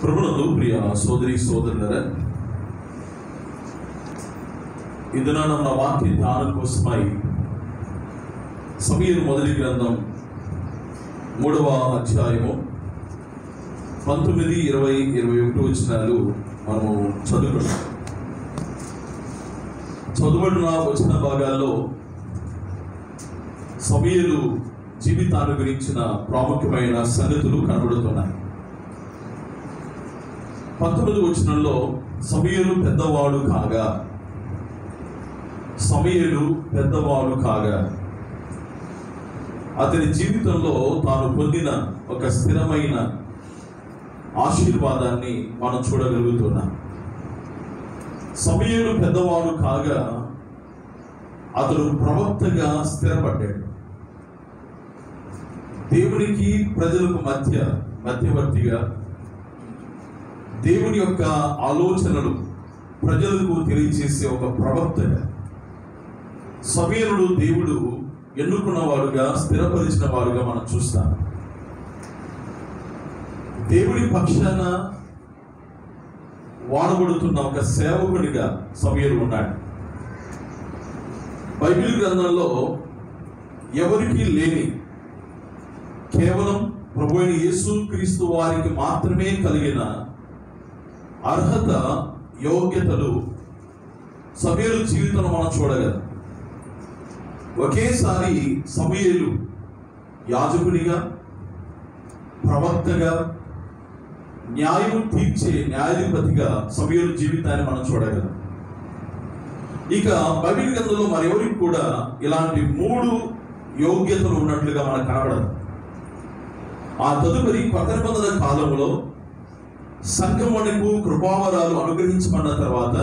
ಪ್ರಭುನದು ಪ್ರಿಯ ಸೋದರಿ ಸೋದರರ ಇದನ್ನ మన వాక్య ధ్యానం కోసమై సమీర్ మొదటి గ్రంథం మూడవ అధ్యాయము పంతొమ్మిది ఇరవై ఇరవై ఒకటి వచనాలు మనము చదువుకున్నాం చదువుకున్న వచ్చిన భాగాల్లో సమీరు జీవితాన్ని గురించిన ప్రాముఖ్యమైన సంగతులు కనబడుతున్నాయి పంతొమ్మిది వచనంలో సమయలు పెద్దవాడు కాగా సమీరు పెద్దవాడు కాగా అతని జీవితంలో తాను పొందిన ఒక స్థిరమైన ఆశీర్వాదాన్ని మనం చూడగలుగుతున్నాం సమీరు పెద్దవాడు కాగా అతడు ప్రవక్తగా స్థిరపడ్డాడు దేవునికి ప్రజలకు మధ్య మధ్యవర్తిగా దేవుడి యొక్క ఆలోచనలు ప్రజలకు తెలియజేసే ఒక ప్రవక్త సమీరుడు దేవుడు ఎన్నుకున్న వారుగా స్థిరపరిచిన వారుగా మనం చూస్తాం దేవుడి పక్షాన వాడబడుతున్న ఒక సేవకుడిగా సమీరు ఉన్నాడు బైబిల్ గ్రంథంలో ఎవరికీ లేని కేవలం ప్రభు యేసు క్రీస్తు వారికి మాత్రమే కలిగిన అర్హత యోగ్యతలు సమీరు జీవితంలో మనం చూడగలం ఒకేసారి సమీరులు యాజకునిగా ప్రవక్తగా న్యాయం తీర్చే న్యాయాధిపతిగా సమీరు జీవితాన్ని మనం చూడగలం ఇక బైబిల్ గ్రంథంలో మరెవరికి కూడా ఇలాంటి మూడు యోగ్యతలు ఉన్నట్లుగా మనకు కనబడదు ఆ తదుపరి పక్కన కాలంలో సంఘమునకు కృపావరాలు అనుగ్రహించబడిన తర్వాత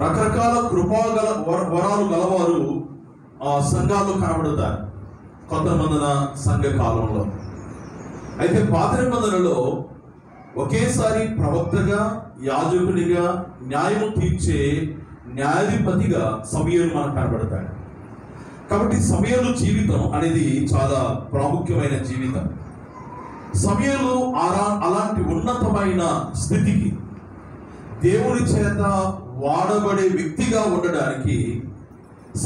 రకరకాల కృపా గల వరాలు గలవారు ఆ సంఘాల్లో కనబడతారు కొత్త మందన సంఘ కాలంలో అయితే పాత మందనలో ఒకేసారి ప్రవక్తగా యాజకునిగా న్యాయము తీర్చే న్యాయాధిపతిగా సమయలు మనకు కనబడతాడు కాబట్టి సమయలు జీవితం అనేది చాలా ప్రాముఖ్యమైన జీవితం సమయంలో అలాంటి ఉన్నతమైన స్థితికి దేవుని చేత వాడబడే వ్యక్తిగా ఉండడానికి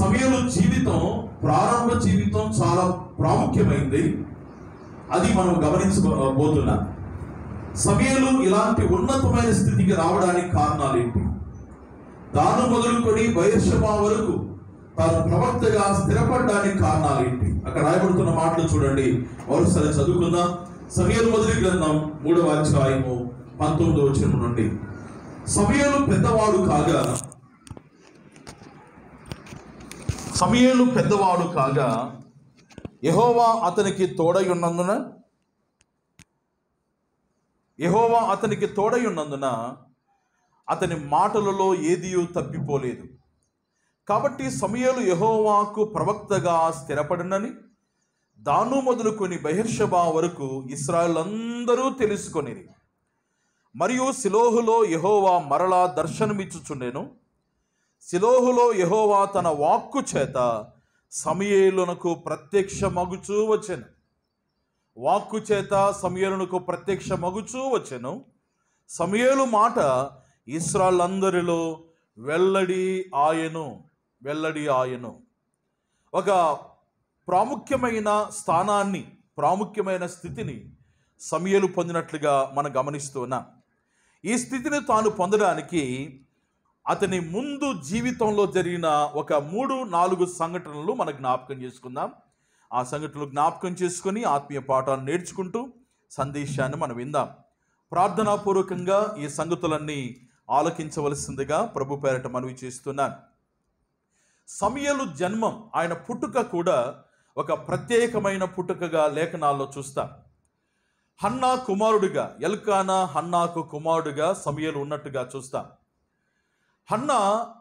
సమయంలో జీవితం ప్రారంభ జీవితం చాలా ప్రాముఖ్యమైంది అది మనం గమనించబోతున్నాం సమయంలో ఇలాంటి ఉన్నతమైన స్థితికి రావడానికి కారణాలు ఏంటి దాను మొదలుకొని వైశ్యమా వరకు తాను ప్రవక్తగా స్థిరపడడానికి కారణాలు ఏంటి అక్కడ రాయబడుతున్న మాటలు చూడండి మరోసారి చదువుకుందాం సమయాలు మొదటి గ్రంథం మూడవ అధ్యాయము పంతొమ్మిదవ వచ్చిన నుండి సమయాలు పెద్దవాడు కాగా సమయాలు పెద్దవాడు కాగా యహోవా అతనికి తోడై ఉన్నందున యహోవా అతనికి తోడై ఉన్నందున అతని మాటలలో ఏదియూ తప్పిపోలేదు కాబట్టి సమయలు యహోవాకు ప్రవక్తగా స్థిరపడినని దాను మొదలుకొని బహిర్షభా వరకు ఇస్రాయల్ అందరూ మరియు సిలోహులో యహోవా మరలా దర్శనమిచ్చుచుండెను సిలోహులో యహోవా తన వాక్కు చేత సమయేలునకు ప్రత్యక్ష మగుచూ వచ్చెను వాక్కు చేత సమయలునకు ప్రత్యక్ష మగుచూ వచ్చెను సమయేలు మాట ఇస్రాళ్ళందరిలో వెల్లడి ఆయను వెల్లడి ఆయను ఒక ప్రాముఖ్యమైన స్థానాన్ని ప్రాముఖ్యమైన స్థితిని సమయలు పొందినట్లుగా మనం గమనిస్తున్నాం ఈ స్థితిని తాను పొందడానికి అతని ముందు జీవితంలో జరిగిన ఒక మూడు నాలుగు సంఘటనలు మనం జ్ఞాపకం చేసుకుందాం ఆ సంఘటనలు జ్ఞాపకం చేసుకుని ఆత్మీయ పాఠాలు నేర్చుకుంటూ సందేశాన్ని మనం విందాం ప్రార్థనాపూర్వకంగా ఈ సంగతులన్నీ ఆలోకించవలసిందిగా ప్రభు పేరట మనవి చేస్తున్నాను సమయలు జన్మం ఆయన పుట్టుక కూడా ఒక ప్రత్యేకమైన పుట్టుకగా లేఖనాల్లో చూస్తాం హన్నా కుమారుడిగా ఎల్కానా హన్నాకు కుమారుడిగా సమయలు ఉన్నట్టుగా చూస్తాం హన్నా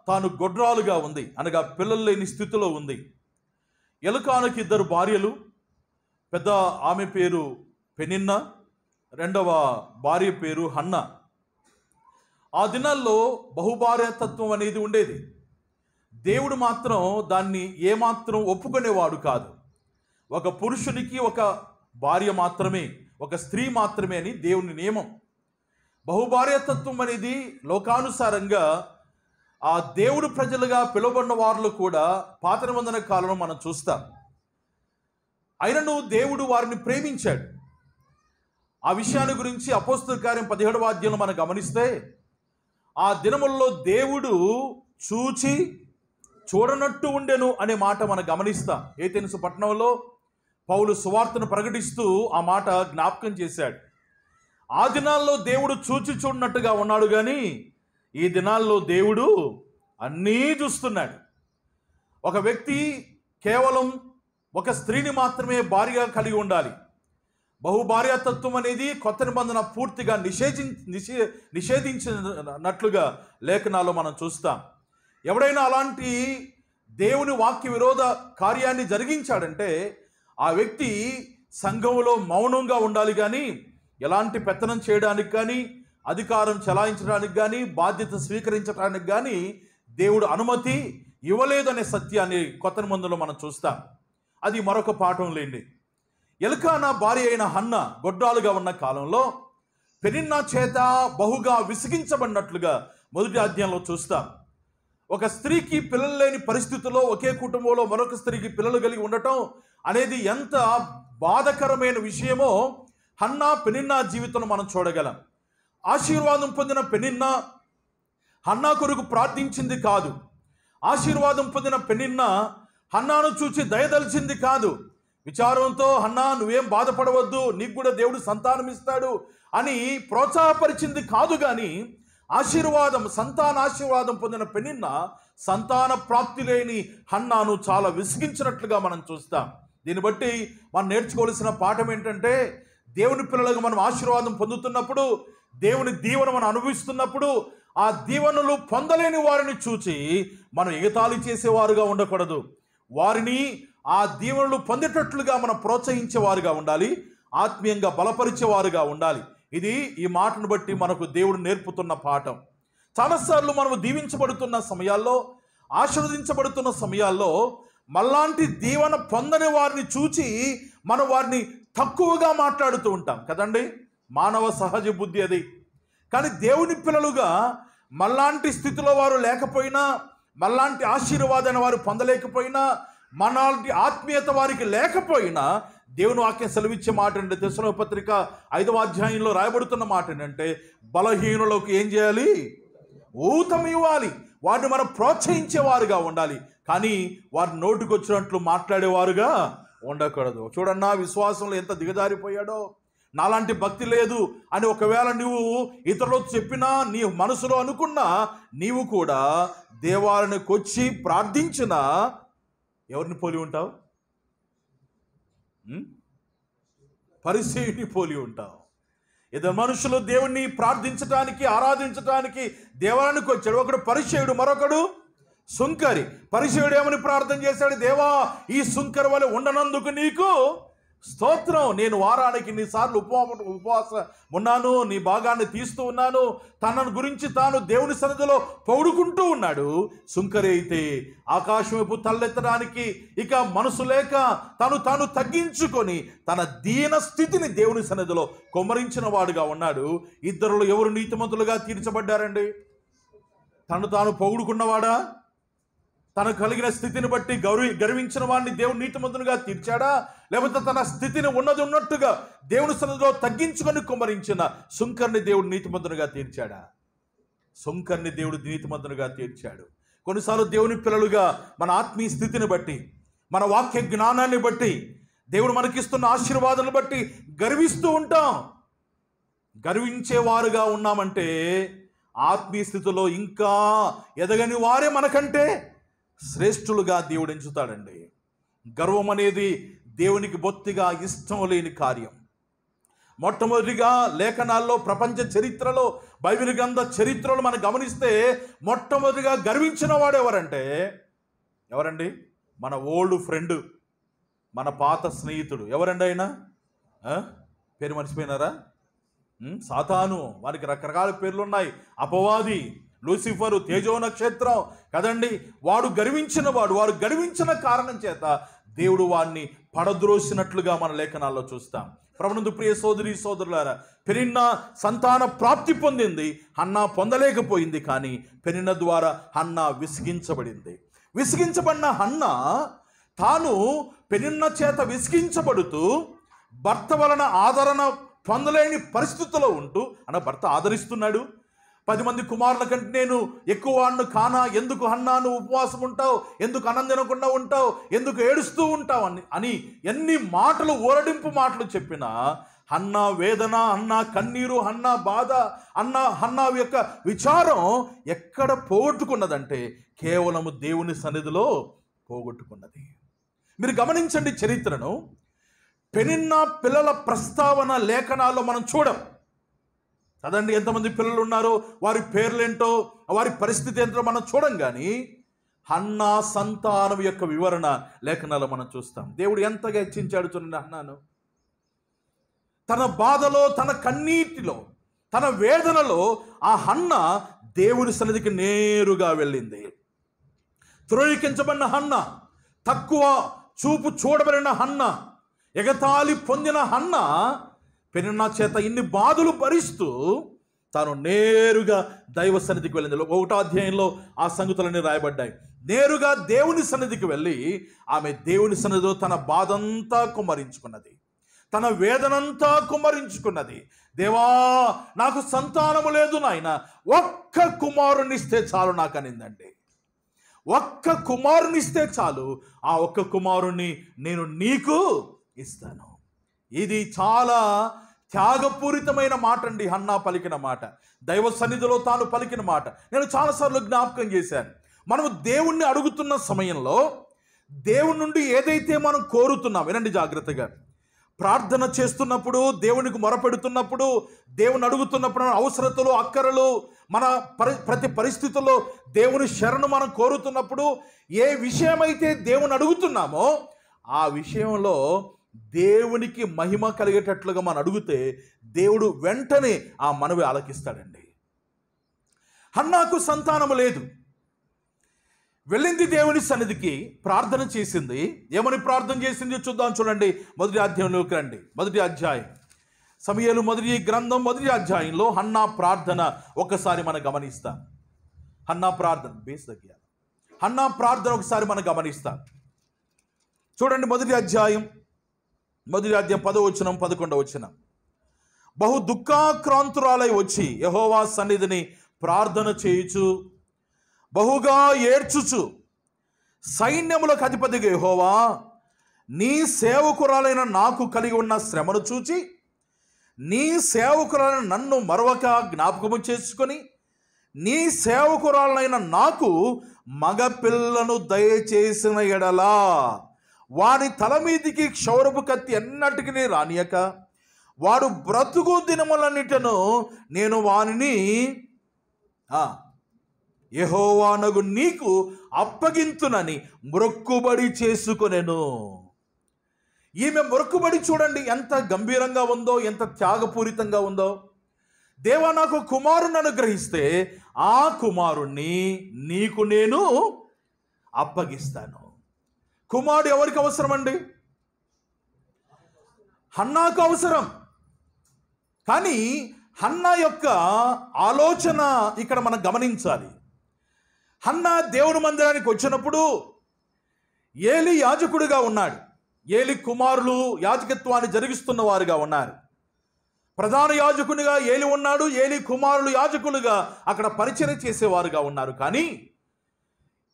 తాను గొడ్రాలుగా ఉంది అనగా పిల్లలు లేని స్థితిలో ఉంది ఎలుకానకి ఇద్దరు భార్యలు పెద్ద ఆమె పేరు పెనిన్న రెండవ భార్య పేరు హన్న ఆ దినాల్లో బహుభార్యతత్వం అనేది ఉండేది దేవుడు మాత్రం దాన్ని ఏమాత్రం ఒప్పుకునేవాడు కాదు ఒక పురుషునికి ఒక భార్య మాత్రమే ఒక స్త్రీ మాత్రమే అని దేవుని నియమం బహుభార్యతత్వం అనేది లోకానుసారంగా ఆ దేవుడు ప్రజలుగా పిలువబడిన వారిలో కూడా పాత నిబంధన కాలంలో మనం చూస్తాం అయినను దేవుడు వారిని ప్రేమించాడు ఆ విషయాన్ని గురించి అపోస్తుల కార్యం పదిహేడు వాద్యంలో మనం గమనిస్తే ఆ దినముల్లో దేవుడు చూచి చూడనట్టు ఉండెను అనే మాట మనం గమనిస్తాం ఏ తెలుసు పట్టణంలో పౌలు సువార్తను ప్రకటిస్తూ ఆ మాట జ్ఞాపకం చేశాడు ఆ దినాల్లో దేవుడు చూచి చూడనట్టుగా ఉన్నాడు కానీ ఈ దినాల్లో దేవుడు అన్నీ చూస్తున్నాడు ఒక వ్యక్తి కేవలం ఒక స్త్రీని మాత్రమే భార్యగా కలిగి ఉండాలి బహుభార్యాతత్వం అనేది కొత్త నిబంధన పూర్తిగా నిషేధి నిషే నిషేధించినట్లుగా లేఖనాలు మనం చూస్తాం ఎవడైనా అలాంటి దేవుని వాక్య విరోధ కార్యాన్ని జరిగించాడంటే ఆ వ్యక్తి సంఘంలో మౌనంగా ఉండాలి కానీ ఎలాంటి పెత్తనం చేయడానికి కానీ అధికారం చలాయించడానికి కానీ బాధ్యత స్వీకరించడానికి కానీ దేవుడు అనుమతి ఇవ్వలేదనే సత్యాన్ని కొత్త మందులో మనం చూస్తాం అది మరొక పాఠం లేండి ఎలకానా భార్య అయిన హన్న గొడ్రాలుగా ఉన్న కాలంలో పెనిన్నా చేత బహుగా విసిగించబడినట్లుగా మొదటి అధ్యయనంలో చూస్తాం ఒక స్త్రీకి పిల్లలు లేని పరిస్థితుల్లో ఒకే కుటుంబంలో మరొక స్త్రీకి పిల్లలు కలిగి ఉండటం అనేది ఎంత బాధకరమైన విషయమో హన్నా పెనిన్నా జీవితంలో మనం చూడగలం ఆశీర్వాదం పొందిన పెనిన్నా హన్నా కొరకు ప్రార్థించింది కాదు ఆశీర్వాదం పొందిన పెనిన్నా హన్నాను చూచి దయదలిచింది కాదు విచారంతో హన్నా నువ్వేం బాధపడవద్దు నీకు కూడా దేవుడు సంతానం ఇస్తాడు అని ప్రోత్సాహపరిచింది కాదు కానీ ఆశీర్వాదం సంతాన ఆశీర్వాదం పొందిన పెనిన్న సంతాన ప్రాప్తి లేని హన్నాను చాలా విసిగించినట్లుగా మనం చూస్తాం దీన్ని బట్టి మనం నేర్చుకోవాల్సిన పాఠం ఏంటంటే దేవుని పిల్లలకు మనం ఆశీర్వాదం పొందుతున్నప్పుడు దేవుని దీవెన మనం అనుభవిస్తున్నప్పుడు ఆ దీవెనలు పొందలేని వారిని చూచి మనం ఎగతాళి చేసేవారుగా ఉండకూడదు వారిని ఆ దీవెనలు పొందేటట్లుగా మనం ప్రోత్సహించేవారుగా ఉండాలి ఆత్మీయంగా బలపరిచేవారుగా ఉండాలి ఇది ఈ మాటను బట్టి మనకు దేవుడు నేర్పుతున్న పాఠం చాలాసార్లు మనము దీవించబడుతున్న సమయాల్లో ఆశీర్వదించబడుతున్న సమయాల్లో మళ్ళాంటి దీవెన పొందని వారిని చూచి మనం వారిని తక్కువగా మాట్లాడుతూ ఉంటాం కదండి మానవ సహజ బుద్ధి అది కానీ దేవుని పిల్లలుగా మళ్ళాంటి స్థితిలో వారు లేకపోయినా మళ్ళాంటి ఆశీర్వాదాన్ని వారు పొందలేకపోయినా మనలాంటి ఆత్మీయత వారికి లేకపోయినా దేవుని వాక్యం సెలవిచ్చే మాట అంటే దశలో పత్రిక ఐదవ అధ్యాయంలో రాయబడుతున్న మాట ఏంటంటే బలహీనులకు ఏం చేయాలి ఊతం ఇవ్వాలి వారిని మనం ప్రోత్సహించేవారుగా ఉండాలి కానీ వారి నోటికొచ్చినట్లు మాట్లాడేవారుగా ఉండకూడదు చూడన్నా విశ్వాసంలో ఎంత దిగజారిపోయాడో నాలాంటి భక్తి లేదు అని ఒకవేళ నువ్వు ఇతరులు చెప్పినా నీ మనసులో అనుకున్నా నీవు కూడా దేవాలయానికి వచ్చి ప్రార్థించినా ఎవరిని పోలి ఉంటావు పరిశీలిని పోలి ఉంటావు ఇద్దరు మనుషులు దేవుణ్ణి ప్రార్థించటానికి ఆరాధించటానికి దేవాలయానికి వచ్చాడు ఒకడు పరిచయుడు మరొకడు సుంకరి పరిచయుడు ఏమని ప్రార్థన చేశాడు దేవా ఈ సుంకరి వల్ల ఉండనందుకు నీకు స్తోత్రం నేను వారానికి ఇన్నిసార్లు ఉపవాసం ఉపవాసం ఉన్నాను నీ భాగాన్ని తీస్తూ ఉన్నాను తనను గురించి తాను దేవుని సన్నిధిలో పౌడుకుంటూ ఉన్నాడు సుంకరి అయితే ఆకాశం తలెత్తడానికి ఇక మనసు లేక తను తాను తగ్గించుకొని తన దీన స్థితిని దేవుని సన్నిధిలో కొమ్మరించిన వాడుగా ఉన్నాడు ఇద్దరులో ఎవరు నీతిమంతులుగా తీర్చబడ్డారండి తను తాను పౌడుకున్నవాడా తనకు కలిగిన స్థితిని బట్టి గౌరవి గర్వించిన వాడిని దేవుడు నీతిమంతునిగా తీర్చాడా లేకపోతే తన స్థితిని ఉన్నది ఉన్నట్టుగా దేవుని సన్నిధిలో తగ్గించుకొని కుమ్మరించిన సుంకర్ని దేవుడు నీతిమంతునిగా తీర్చాడా సుంకర్ని దేవుడు నీతిమంతునిగా తీర్చాడు కొన్నిసార్లు దేవుని పిల్లలుగా మన ఆత్మీయ స్థితిని బట్టి మన వాక్య జ్ఞానాన్ని బట్టి దేవుడు మనకిస్తున్న ఆశీర్వాదాలను బట్టి గర్విస్తూ ఉంటాం గర్వించేవారుగా ఉన్నామంటే ఆత్మీయ స్థితిలో ఇంకా ఎదగని వారే మనకంటే శ్రేష్ఠులుగా దేవుడు ఎంచుతాడండి గర్వం అనేది దేవునికి బొత్తిగా ఇష్టం లేని కార్యం మొట్టమొదటిగా లేఖనాల్లో ప్రపంచ చరిత్రలో బైబిల్ గ్రంథ చరిత్రలో మనం గమనిస్తే మొట్టమొదటిగా గర్వించిన వాడు ఎవరంటే ఎవరండి మన ఓల్డ్ ఫ్రెండ్ మన పాత స్నేహితుడు ఎవరండి ఆయన పేరు మర్చిపోయినారా సాతాను వారికి రకరకాల పేర్లు ఉన్నాయి అపవాది లూసిఫరు తేజో నక్షత్రం కదండి వాడు గర్వించిన వాడు వారు గర్వించిన కారణం చేత దేవుడు వాడిని పడద్రోసినట్లుగా మన లేఖనాల్లో చూస్తాం ప్రభునందు ప్రియ సోదరి సోదరులారా పెరిన్న సంతాన ప్రాప్తి పొందింది అన్న పొందలేకపోయింది కానీ పెరిన్న ద్వారా అన్న విసిగించబడింది విసిగించబడిన అన్న తాను పెరిన్న చేత విసిగించబడుతూ భర్త వలన ఆదరణ పొందలేని పరిస్థితుల్లో ఉంటూ అన్న భర్త ఆదరిస్తున్నాడు పది మంది కుమారుల కంటే నేను ఎక్కువ వాడిని కానా ఎందుకు నువ్వు ఉపవాసం ఉంటావు ఎందుకు అన్నం తినకుండా ఉంటావు ఎందుకు ఏడుస్తూ ఉంటావు అని అని ఎన్ని మాటలు ఊరడింపు మాటలు చెప్పినా అన్న వేదన అన్న కన్నీరు అన్న బాధ అన్న అన్న యొక్క విచారం ఎక్కడ పోగొట్టుకున్నదంటే కేవలము దేవుని సన్నిధిలో పోగొట్టుకున్నది మీరు గమనించండి చరిత్రను పెనిన్న పిల్లల ప్రస్తావన లేఖనాల్లో మనం చూడం కదండి ఎంతమంది పిల్లలు ఉన్నారో వారి పేర్లేంటో వారి పరిస్థితి ఏంటో మనం చూడం కానీ హన్నా సంతానం యొక్క వివరణ లేఖనాలు మనం చూస్తాం దేవుడు ఎంతగా హెచ్చించాడు చూడండి హన్నాను తన బాధలో తన కన్నీటిలో తన వేదనలో ఆ హన్న దేవుడి సన్నిధికి నేరుగా వెళ్ళింది త్రోహికించబడిన హన్న తక్కువ చూపు చూడబడిన హన్న ఎగతాళి పొందిన హన్న పెనున్న చేత ఇన్ని బాధలు భరిస్తూ తాను నేరుగా దైవ సన్నిధికి వెళ్ళింది ఒకటో అధ్యాయంలో ఆ సంగతులన్నీ రాయబడ్డాయి నేరుగా దేవుని సన్నిధికి వెళ్ళి ఆమె దేవుని సన్నిధిలో తన బాధంతా కుమ్మరించుకున్నది తన వేదనంతా కుమ్మరించుకున్నది దేవా నాకు సంతానము లేదు నాయన ఒక్క కుమారునిస్తే చాలు నాకు అనిందండి ఒక్క కుమారునిస్తే చాలు ఆ ఒక్క కుమారుణ్ణి నేను నీకు ఇస్తాను ఇది చాలా త్యాగపూరితమైన మాట అండి హన్నా పలికిన మాట దైవ సన్నిధిలో తాను పలికిన మాట నేను చాలాసార్లు జ్ఞాపకం చేశాను మనము దేవుణ్ణి అడుగుతున్న సమయంలో దేవుని నుండి ఏదైతే మనం కోరుతున్నాం వినండి జాగ్రత్తగా ప్రార్థన చేస్తున్నప్పుడు దేవునికి మొరపెడుతున్నప్పుడు దేవుని అడుగుతున్నప్పుడు అవసరతలు అక్కరలు మన పరి ప్రతి పరిస్థితుల్లో దేవుని శరణు మనం కోరుతున్నప్పుడు ఏ విషయమైతే దేవుని అడుగుతున్నామో ఆ విషయంలో దేవునికి మహిమ కలిగేటట్లుగా మనం అడిగితే దేవుడు వెంటనే ఆ మనవి ఆలకిస్తాడండి హన్నాకు సంతానము లేదు వెళ్ళింది దేవుని సన్నిధికి ప్రార్థన చేసింది ఏమని ప్రార్థన చేసింది చూద్దాం చూడండి మొదటి అధ్యాయంలోకి రండి మొదటి అధ్యాయం సమయాలు మొదటి గ్రంథం మొదటి అధ్యాయంలో హన్నా ప్రార్థన ఒకసారి మనం గమనిస్తాం హన్నా ప్రార్థన బేస్ దగ్గర హన్నా ప్రార్థన ఒకసారి మనం గమనిస్తాం చూడండి మొదటి అధ్యాయం మధురాధ్యం పదవచనం పదో వచ్చిన పదకొండవ వచ్చిన బహు దుఃఖాక్రాంతురాలై వచ్చి యహోవా సన్నిధిని ప్రార్థన చేయుచు బహుగా ఏడ్చుచు సైన్యములకు అధిపతిగా యహోవా నీ సేవకురాలైన నాకు కలిగి ఉన్న శ్రమను చూచి నీ సేవకురాలైన నన్ను మరొక జ్ఞాపకము చేసుకొని నీ సేవకురాలైన నాకు మగపిల్లను దయచేసిన ఎడలా వారి తల మీదికి క్షౌరపు కత్తి ఎన్నటికి రానియక వాడు బ్రతుకు దినములన్నిటను నేను వానిని యహోవానగు నీకు అప్పగింతునని మొక్కుబడి చేసుకునేను ఈమె మొక్కుబడి చూడండి ఎంత గంభీరంగా ఉందో ఎంత త్యాగపూరితంగా ఉందో దేవా నాకు కుమారుని అనుగ్రహిస్తే ఆ కుమారుణ్ణి నీకు నేను అప్పగిస్తాను కుమారుడు ఎవరికి అవసరం అండి హన్నాకు అవసరం కానీ హన్నా యొక్క ఆలోచన ఇక్కడ మనం గమనించాలి హన్నా దేవుని మందిరానికి వచ్చినప్పుడు ఏలి యాజకుడిగా ఉన్నాడు ఏలి కుమారులు యాజకత్వాన్ని జరిగిస్తున్న వారుగా ఉన్నారు ప్రధాన యాజకునిగా ఏలి ఉన్నాడు ఏలి కుమారులు యాజకులుగా అక్కడ పరిచయం చేసేవారుగా ఉన్నారు కానీ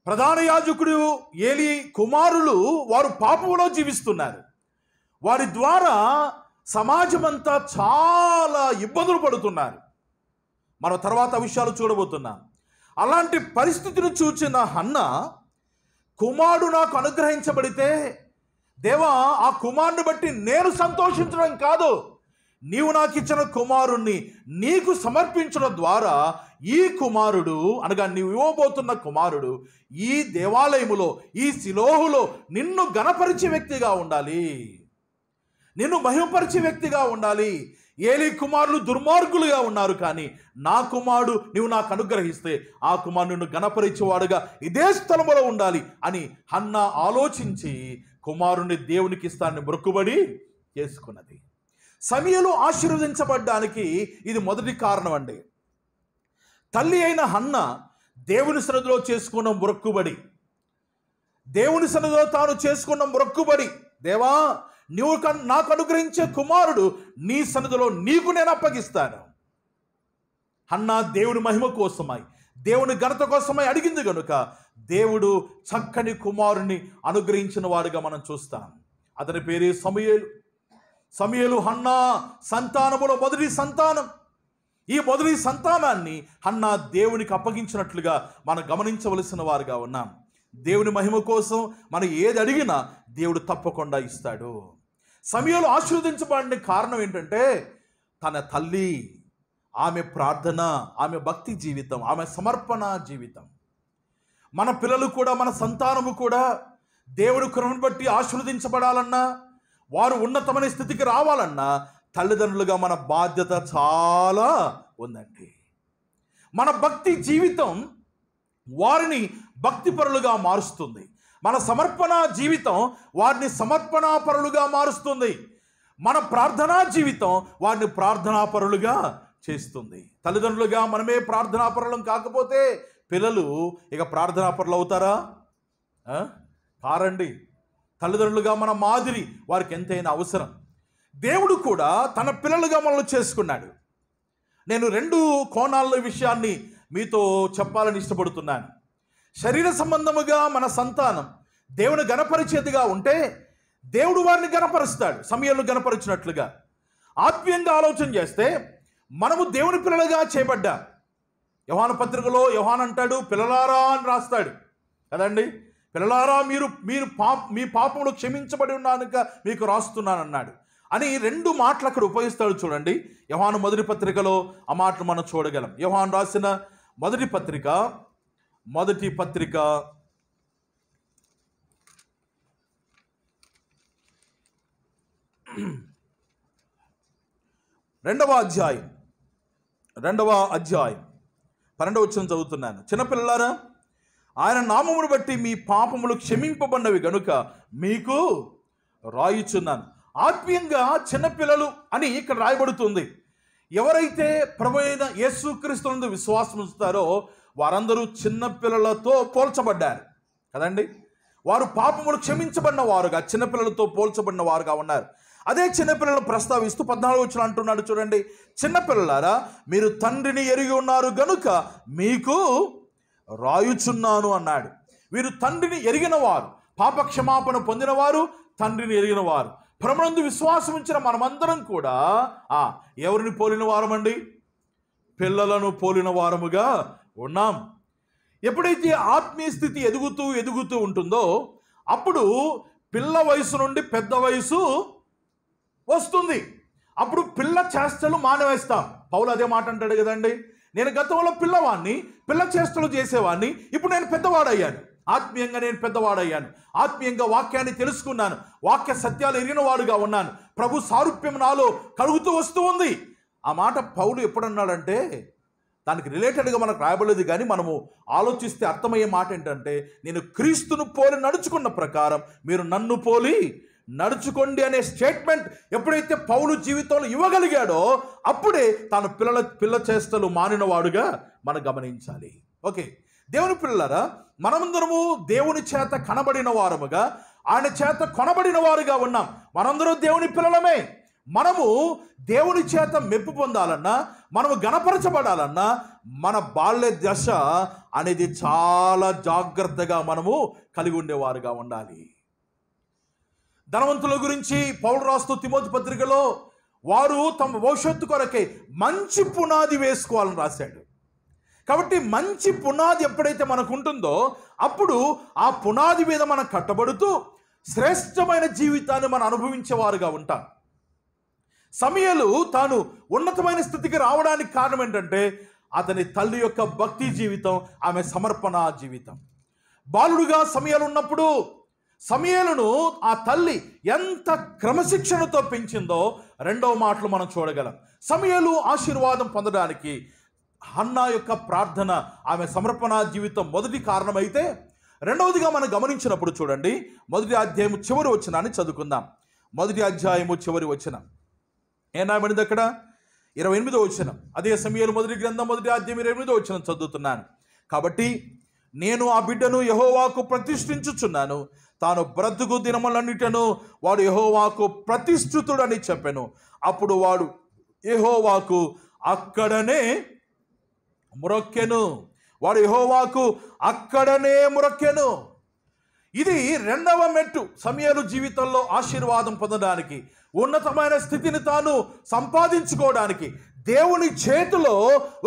ప్రధాన యాజకుడు ఏలి కుమారులు వారు పాపములో జీవిస్తున్నారు వారి ద్వారా సమాజమంతా చాలా ఇబ్బందులు పడుతున్నారు మనం తర్వాత విషయాలు చూడబోతున్నాం అలాంటి పరిస్థితిని చూచిన హన్న కుమారుడు నాకు అనుగ్రహించబడితే దేవా ఆ కుమారుని బట్టి నేను సంతోషించడం కాదు నీవు నాకు ఇచ్చిన కుమారుణ్ణి నీకు సమర్పించడం ద్వారా ఈ కుమారుడు అనగా నీవు ఇవ్వబోతున్న కుమారుడు ఈ దేవాలయములో ఈ శిలోహులో నిన్ను గణపరిచే వ్యక్తిగా ఉండాలి నిన్ను మహిమపరిచే వ్యక్తిగా ఉండాలి ఏలి కుమారులు దుర్మార్గులుగా ఉన్నారు కానీ నా కుమారుడు నీవు నాకు అనుగ్రహిస్తే ఆ కుమారుడు గణపరిచేవాడుగా ఇదే స్థలంలో ఉండాలి అని హన్న ఆలోచించి కుమారుణ్ణి దేవునికి ఇస్తాన్ని మొక్కుబడి చేసుకున్నది సమయలు ఆశీర్వదించబడ్డానికి ఇది మొదటి కారణం అండి తల్లి అయిన హన్న దేవుని సన్నిధిలో చేసుకున్న మొరక్కుబడి దేవుని సన్నిధిలో తాను చేసుకున్న మొరక్కుబడి దేవా నీవు నాకు అనుగ్రహించే కుమారుడు నీ సన్నిధిలో నీకు నేను అప్పగిస్తాను అన్న దేవుని మహిమ కోసమై దేవుని ఘనత కోసమై అడిగింది కనుక దేవుడు చక్కని కుమారుని అనుగ్రహించిన వాడుగా మనం చూస్తాం అతని పేరే సమయలు సమయలు హన్నా సంతానములో మొదటి సంతానం ఈ మొదటి సంతానాన్ని హన్నా దేవునికి అప్పగించినట్లుగా మనం గమనించవలసిన వారుగా ఉన్నాం దేవుని మహిమ కోసం మనం ఏది అడిగినా దేవుడు తప్పకుండా ఇస్తాడు సమయంలో ఆశీర్వదించబడిన కారణం ఏంటంటే తన తల్లి ఆమె ప్రార్థన ఆమె భక్తి జీవితం ఆమె సమర్పణ జీవితం మన పిల్లలు కూడా మన సంతానము కూడా దేవుడు కృపను బట్టి ఆశీర్వదించబడాలన్నా వారు ఉన్నతమైన స్థితికి రావాలన్నా తల్లిదండ్రులుగా మన బాధ్యత చాలా ఉందండి మన భక్తి జీవితం వారిని భక్తిపరులుగా మారుస్తుంది మన సమర్పణ జీవితం వారిని సమర్పణాపరులుగా మారుస్తుంది మన ప్రార్థనా జీవితం వారిని ప్రార్థనాపరులుగా చేస్తుంది తల్లిదండ్రులుగా మనమే ప్రార్థనాపరులం కాకపోతే పిల్లలు ఇక ప్రార్థనాపరులు అవుతారా కారండి తల్లిదండ్రులుగా మన మాదిరి వారికి ఎంతైనా అవసరం దేవుడు కూడా తన పిల్లలుగా మనల్ని చేసుకున్నాడు నేను రెండు కోణాల విషయాన్ని మీతో చెప్పాలని ఇష్టపడుతున్నాను శరీర సంబంధముగా మన సంతానం దేవుని గణపరిచేదిగా ఉంటే దేవుడు వారిని గణపరుస్తాడు సమయంలో గణపరిచినట్లుగా ఆత్మీయంగా ఆలోచన చేస్తే మనము దేవుని పిల్లలుగా చేపడ్డా యోహాన పత్రికలో యవహాన్ అంటాడు పిల్లలారా అని రాస్తాడు కదండి పిల్లలారా మీరు మీరు పాప మీ పాపంలో క్షమించబడి ఉన్నానుక మీకు రాస్తున్నానన్నాడు అని రెండు మాటలు అక్కడ ఉపయోగిస్తాడు చూడండి యహాను మొదటి పత్రికలో ఆ మాటలు మనం చూడగలం యహాను రాసిన మొదటి పత్రిక మొదటి పత్రిక రెండవ అధ్యాయం రెండవ అధ్యాయం పన్నెండవ వచ్చిన చదువుతున్నాను చిన్నపిల్లలారా ఆయన నామమును బట్టి మీ పాపములు క్షమింపబడినవి గనుక మీకు రాయిచున్నాను ఆత్మీయంగా చిన్నపిల్లలు అని ఇక్కడ రాయబడుతుంది ఎవరైతే ప్రభు అయిన యేసుక్రీస్తునందు విశ్వాసం ఉంచుతారో వారందరూ చిన్నపిల్లలతో పోల్చబడ్డారు కదండి వారు పాపములు క్షమించబడిన వారుగా చిన్నపిల్లలతో పోల్చబడిన వారుగా ఉన్నారు అదే చిన్నపిల్లలను ప్రస్తావిస్తూ పద్నాలుగు వచ్చిన అంటున్నాడు చూడండి చిన్నపిల్లలారా మీరు తండ్రిని ఎరిగి ఉన్నారు గనుక మీకు రాయుచున్నాను అన్నాడు వీరు తండ్రిని ఎరిగినవారు పాపక్షమాపణ పొందినవారు తండ్రిని ఎరిగినవారు భ్రమణందు విశ్వాసం ఇచ్చిన మనమందరం కూడా ఆ ఎవరిని పోలిన వారమండి పిల్లలను పోలిన వారముగా ఉన్నాం ఎప్పుడైతే ఆత్మీయ స్థితి ఎదుగుతూ ఎదుగుతూ ఉంటుందో అప్పుడు పిల్ల వయసు నుండి పెద్ద వయసు వస్తుంది అప్పుడు పిల్ల చేష్టలు మానవేస్తాం పౌలు అదే మాట అంటాడు కదండి నేను గతంలో పిల్లవాడిని పిల్ల చేష్టలు చేసేవాడిని ఇప్పుడు నేను పెద్దవాడయ్యాను ఆత్మీయంగా నేను పెద్దవాడయ్యాను ఆత్మీయంగా వాక్యాన్ని తెలుసుకున్నాను వాక్య సత్యాలు ఎరిగిన వాడుగా ఉన్నాను ప్రభు సారూప్యం నాలో కలుగుతూ వస్తూ ఉంది ఆ మాట పౌలు ఎప్పుడన్నాడంటే దానికి రిలేటెడ్గా మనకు రాయబడలేదు కానీ మనము ఆలోచిస్తే అర్థమయ్యే మాట ఏంటంటే నేను క్రీస్తును పోలి నడుచుకున్న ప్రకారం మీరు నన్ను పోలి నడుచుకోండి అనే స్టేట్మెంట్ ఎప్పుడైతే పౌలు జీవితంలో ఇవ్వగలిగాడో అప్పుడే తాను పిల్లల పిల్ల చేష్టలు మానినవాడుగా మనం గమనించాలి ఓకే దేవుని పిల్లలరా మనమందరము దేవుని చేత కనబడిన వారముగా ఆయన చేత కొనబడిన వారుగా ఉన్నాం మనందరూ దేవుని పిల్లలమే మనము దేవుని చేత మెప్పు పొందాలన్నా మనము గణపరచబడాలన్నా మన బాల్య దశ అనేది చాలా జాగ్రత్తగా మనము కలిగి ఉండేవారుగా ఉండాలి ధనవంతుల గురించి పౌరు రాస్తూ తిమోతి పత్రికలో వారు తమ భవిష్యత్తు కొరకే మంచి పునాది వేసుకోవాలని రాశాడు కాబట్టి మంచి పునాది ఎప్పుడైతే మనకు ఉంటుందో అప్పుడు ఆ పునాది మీద మనం కట్టబడుతూ శ్రేష్టమైన జీవితాన్ని మనం అనుభవించేవారుగా ఉంటాం సమయలు తాను ఉన్నతమైన స్థితికి రావడానికి కారణం ఏంటంటే అతని తల్లి యొక్క భక్తి జీవితం ఆమె సమర్పణ జీవితం బాలుడుగా సమయాలు ఉన్నప్పుడు సమయలను ఆ తల్లి ఎంత క్రమశిక్షణతో పెంచిందో రెండవ మాటలు మనం చూడగలం సమయలు ఆశీర్వాదం పొందడానికి అన్నా యొక్క ప్రార్థన ఆమె సమర్పణ జీవితం మొదటి కారణమైతే రెండవదిగా మనం గమనించినప్పుడు చూడండి మొదటి అధ్యాయం చివరి వచ్చినాన్ని చదువుకుందాం మొదటి అధ్యాయము చివరి వచ్చిన ఏనాబడింది అక్కడ ఇరవై ఎనిమిదో వచ్చిన అదే సమయంలో మొదటి గ్రంథం మొదటి అధ్యాయం ఇరవై ఎనిమిదో వచ్చిన చదువుతున్నాను కాబట్టి నేను ఆ బిడ్డను యహోవాకు ప్రతిష్ఠించుచున్నాను తాను బ్రతుకు దినములన్నిటను వాడు యహోవాకు ప్రతిష్ఠితుడని చెప్పాను అప్పుడు వాడు యహోవాకు అక్కడనే మురొక్కెను వాడు యహోవాకు అక్కడనే మురొక్కెను ఇది రెండవ మెట్టు సమయాలు జీవితంలో ఆశీర్వాదం పొందడానికి ఉన్నతమైన స్థితిని తాను సంపాదించుకోవడానికి దేవుని చేతిలో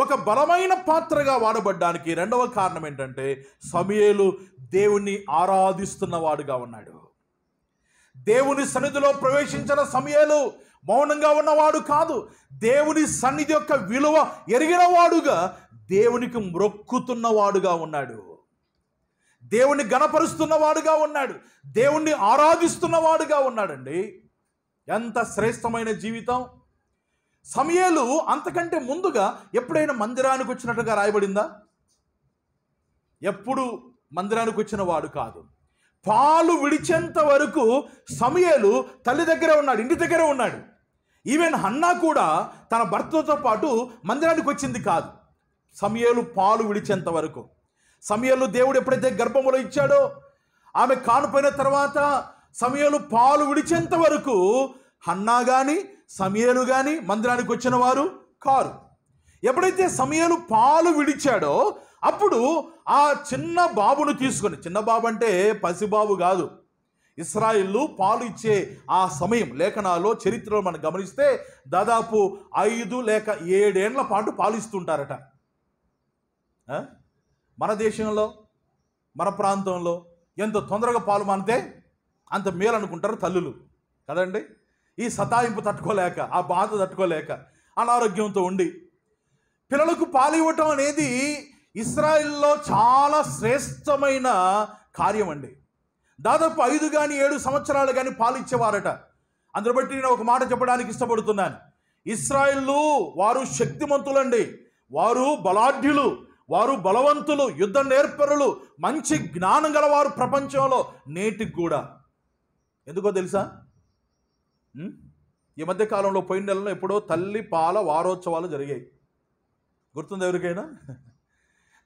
ఒక బలమైన పాత్రగా వాడబడ్డానికి రెండవ కారణం ఏంటంటే సమయలు దేవుణ్ణి ఆరాధిస్తున్నవాడుగా ఉన్నాడు దేవుని సన్నిధిలో ప్రవేశించిన సమయలు మౌనంగా ఉన్నవాడు కాదు దేవుని సన్నిధి యొక్క విలువ ఎరిగినవాడుగా దేవునికి వాడుగా ఉన్నాడు దేవుణ్ణి గణపరుస్తున్నవాడుగా ఉన్నాడు దేవుణ్ణి ఆరాధిస్తున్నవాడుగా ఉన్నాడండి ఎంత శ్రేష్టమైన జీవితం సమయాలు అంతకంటే ముందుగా ఎప్పుడైనా మందిరానికి వచ్చినట్టుగా రాయబడిందా ఎప్పుడు మందిరానికి వచ్చిన వాడు కాదు పాలు విడిచేంత వరకు సమయాలు తల్లి దగ్గర ఉన్నాడు ఇంటి దగ్గర ఉన్నాడు ఈవెన్ హన్నా కూడా తన భర్తతో పాటు మందిరానికి వచ్చింది కాదు సమయాలు పాలు విడిచేంత వరకు సమయాలు దేవుడు ఎప్పుడైతే గర్భంలో ఇచ్చాడో ఆమె కానుపోయిన తర్వాత సమయాలు పాలు విడిచేంత వరకు హన్నా కానీ సమయలు కానీ మందిరానికి వచ్చిన వారు కారు ఎప్పుడైతే సమయలు పాలు విడిచాడో అప్పుడు ఆ చిన్న బాబును తీసుకొని చిన్న బాబు అంటే పసిబాబు కాదు ఇస్రాయిల్లు పాలు ఇచ్చే ఆ సమయం లేఖనాల్లో చరిత్రలో మనం గమనిస్తే దాదాపు ఐదు లేక ఏడేండ్ల పాటు పాలు ఇస్తుంటారట మన దేశంలో మన ప్రాంతంలో ఎంత తొందరగా పాలు మానితే అంత మేలు అనుకుంటారు తల్లులు కదండి ఈ సతాయింపు తట్టుకోలేక ఆ బాధ తట్టుకోలేక అనారోగ్యంతో ఉండి పిల్లలకు పాలివ్వటం అనేది ఇస్రాయిల్లో చాలా శ్రేష్టమైన కార్యం అండి దాదాపు ఐదు కానీ ఏడు సంవత్సరాలు కానీ పాలిచ్చేవారట అందరు బట్టి నేను ఒక మాట చెప్పడానికి ఇష్టపడుతున్నాను ఇస్రాయిల్లు వారు శక్తిమంతులండి వారు బలాఢ్యులు వారు బలవంతులు యుద్ధ నేర్పరులు మంచి జ్ఞానం గలవారు ప్రపంచంలో నేటికి కూడా ఎందుకో తెలుసా ఈ మధ్య కాలంలో పోయిన నెలలో ఎప్పుడో తల్లి పాల వారోత్సవాలు జరిగాయి గుర్తుంది ఎవరికైనా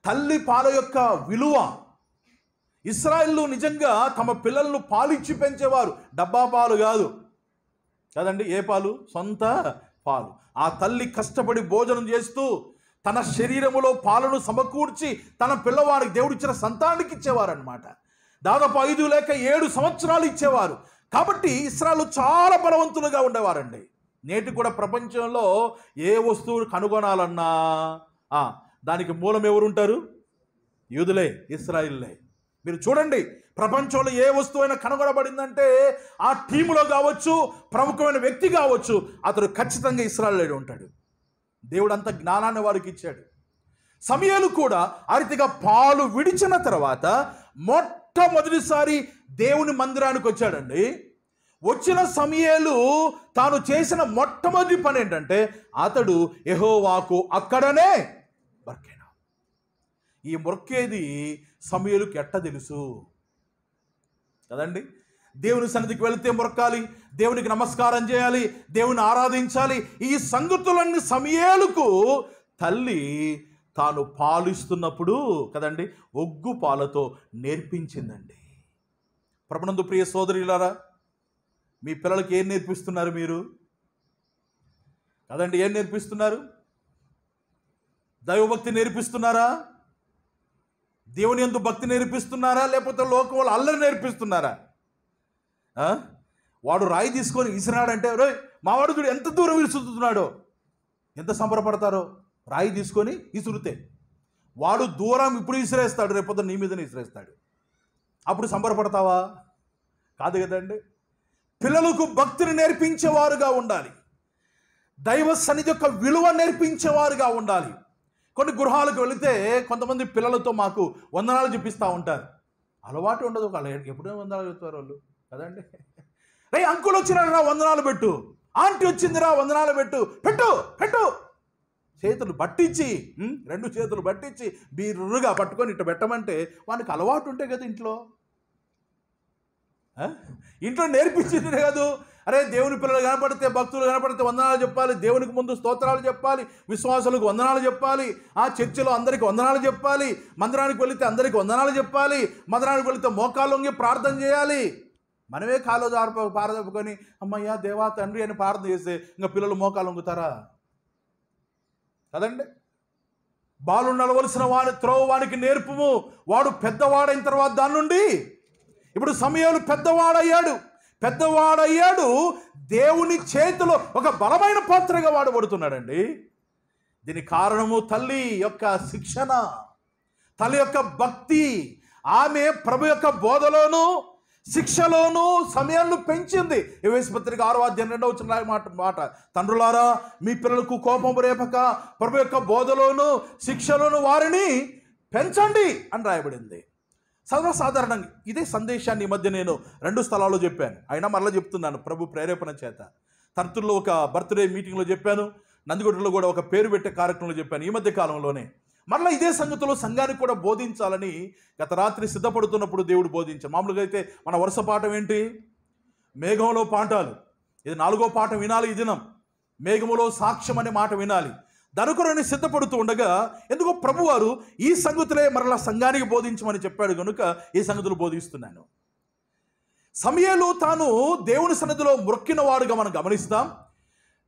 తల్లి పాల యొక్క విలువ ఇస్రాయిల్లో నిజంగా తమ పిల్లలను పాలిచ్చి పెంచేవారు డబ్బా పాలు కాదు కదండి ఏ పాలు సొంత పాలు ఆ తల్లి కష్టపడి భోజనం చేస్తూ తన శరీరములో పాలను సమకూర్చి తన పిల్లవాడికి దేవుడిచ్చిన సంతానికి ఇచ్చేవారనమాట దాదాపు ఐదు లేక ఏడు సంవత్సరాలు ఇచ్చేవారు కాబట్టి ఇస్రాలు చాలా బలవంతులుగా ఉండేవారండి నేటి కూడా ప్రపంచంలో ఏ వస్తువు కనుగొనాలన్నా దానికి మూలం ఎవరుంటారు యూదులే ఇస్రాయిల్లే మీరు చూడండి ప్రపంచంలో ఏ వస్తువు అయినా కనుగొనబడిందంటే ఆ టీములో కావచ్చు ప్రముఖమైన వ్యక్తి కావచ్చు అతడు ఖచ్చితంగా ఇస్రాయల్ ఉంటాడు దేవుడు అంత జ్ఞానాన్ని వారికి ఇచ్చాడు సమయాలు కూడా అరితిగా పాలు విడిచిన తర్వాత మొట్ట మొట్టమొదటిసారి దేవుని మందిరానికి వచ్చాడండి వచ్చిన సమయాలు తాను చేసిన మొట్టమొదటి పని ఏంటంటే అతడు ఎహోవాకు అక్కడనే మొరికేనా ఈ మొరికేది సమయలకు ఎట్ట తెలుసు కదండి దేవుని సన్నిధికి వెళితే మొరకాలి దేవునికి నమస్కారం చేయాలి దేవుని ఆరాధించాలి ఈ సంగతులన్నీ సమయాలకు తల్లి తాను పాలిస్తున్నప్పుడు కదండి ఒగ్గు పాలతో నేర్పించిందండి ప్రభునందు ప్రియ సోదరులారా మీ పిల్లలకి ఏం నేర్పిస్తున్నారు మీరు కదండి ఏం నేర్పిస్తున్నారు దైవభక్తి నేర్పిస్తున్నారా దేవుని ఎందు భక్తి నేర్పిస్తున్నారా లేకపోతే లోకం వాళ్ళు అల్లరి నేర్పిస్తున్నారా వాడు రాయి తీసుకొని విసిరాడంటే రే మావాడు చూడు ఎంత దూరం విసుతున్నాడో ఎంత సంబరపడతారో రాయి తీసుకొని ఇసురుతే వాడు దూరం ఇప్పుడు ఇసిరేస్తాడు రేపొద్దు నీ మీదనే ఇసిరేస్తాడు అప్పుడు సంబరపడతావా కాదు కదండి పిల్లలకు భక్తిని నేర్పించేవారుగా ఉండాలి దైవ సన్నిధి యొక్క విలువ నేర్పించేవారుగా ఉండాలి కొన్ని గృహాలకు వెళితే కొంతమంది పిల్లలతో మాకు వందనాలు చూపిస్తూ ఉంటారు అలవాటు ఉండదు ఒక ఎప్పుడైనా వందనాలు చెప్తారు వాళ్ళు కదండి రే అంకులు వచ్చినారా వందనాలు పెట్టు ఆంటీ వచ్చిందిరా వందనాలు పెట్టు పెట్టు పెట్టు చేతులు పట్టించి రెండు చేతులు పట్టించి బీర్రుగా పట్టుకొని ఇట్లా పెట్టమంటే వానికి అలవాటు ఉంటే కదా ఇంట్లో ఇంట్లో నేర్పించింది కాదు అరే దేవుని పిల్లలు కనపడితే భక్తులు కనపడితే వందనాలు చెప్పాలి దేవునికి ముందు స్తోత్రాలు చెప్పాలి విశ్వాసులకు వందనాలు చెప్పాలి ఆ చర్చిలో అందరికి వందనాలు చెప్పాలి మందిరానికి వెళితే అందరికి వందనాలు చెప్పాలి మందిరానికి వెళితే వంగి ప్రార్థన చేయాలి మనమే కాలు జారప పారదప్పుకొని అమ్మయ్యా దేవా తండ్రి అని ప్రార్థన చేస్తే ఇంకా పిల్లలు మోకాలు వంగుతారా కదండి బాలు నడవలసిన వాడి త్రోవ వానికి నేర్పుము వాడు పెద్దవాడైన తర్వాత దాని నుండి ఇప్పుడు సమయంలో పెద్దవాడయ్యాడు పెద్దవాడయ్యాడు దేవుని చేతిలో ఒక బలమైన పాత్రగా వాడు పడుతున్నాడండి దీని కారణము తల్లి యొక్క శిక్షణ తల్లి యొక్క భక్తి ఆమె ప్రభు యొక్క బోధలోనూ శిక్షలోను సమయాలను పెంచింది యువేశపత్రిక ఆరో అధ్యాయం రెండవ వచ్చిన మాట మాట తండ్రులారా మీ పిల్లలకు కోపం రేపక ప్రభు యొక్క బోధలోను శిక్షలోను వారిని పెంచండి అని రాయబడింది సర్వసాధారణంగా ఇదే సందేశాన్ని ఈ మధ్య నేను రెండు స్థలాల్లో చెప్పాను అయినా మరలా చెప్తున్నాను ప్రభు ప్రేరేపణ చేత తరతుల్లో ఒక బర్త్డే మీటింగ్లో చెప్పాను నందిగుడ్డలో కూడా ఒక పేరు పెట్టే కార్యక్రమంలో చెప్పాను ఈ మధ్య కాలంలోనే మరలా ఇదే సంగతిలో సంఘానికి కూడా బోధించాలని గత రాత్రి సిద్ధపడుతున్నప్పుడు దేవుడు బోధించాడు మామూలుగా అయితే మన వరుస పాఠం ఏంటి మేఘంలో పాఠాలు ఇది నాలుగో పాఠం వినాలి ఈ దినం మేఘములో సాక్ష్యం అనే మాట వినాలి దరుకురని సిద్ధపడుతూ ఉండగా ఎందుకో ప్రభువారు ఈ సంగతులే మరలా సంఘానికి బోధించమని చెప్పాడు కనుక ఈ సంగతులు బోధిస్తున్నాను సమయంలో తాను దేవుని సన్నిధిలో మొక్కినవాడుగా మనం గమనిస్తాం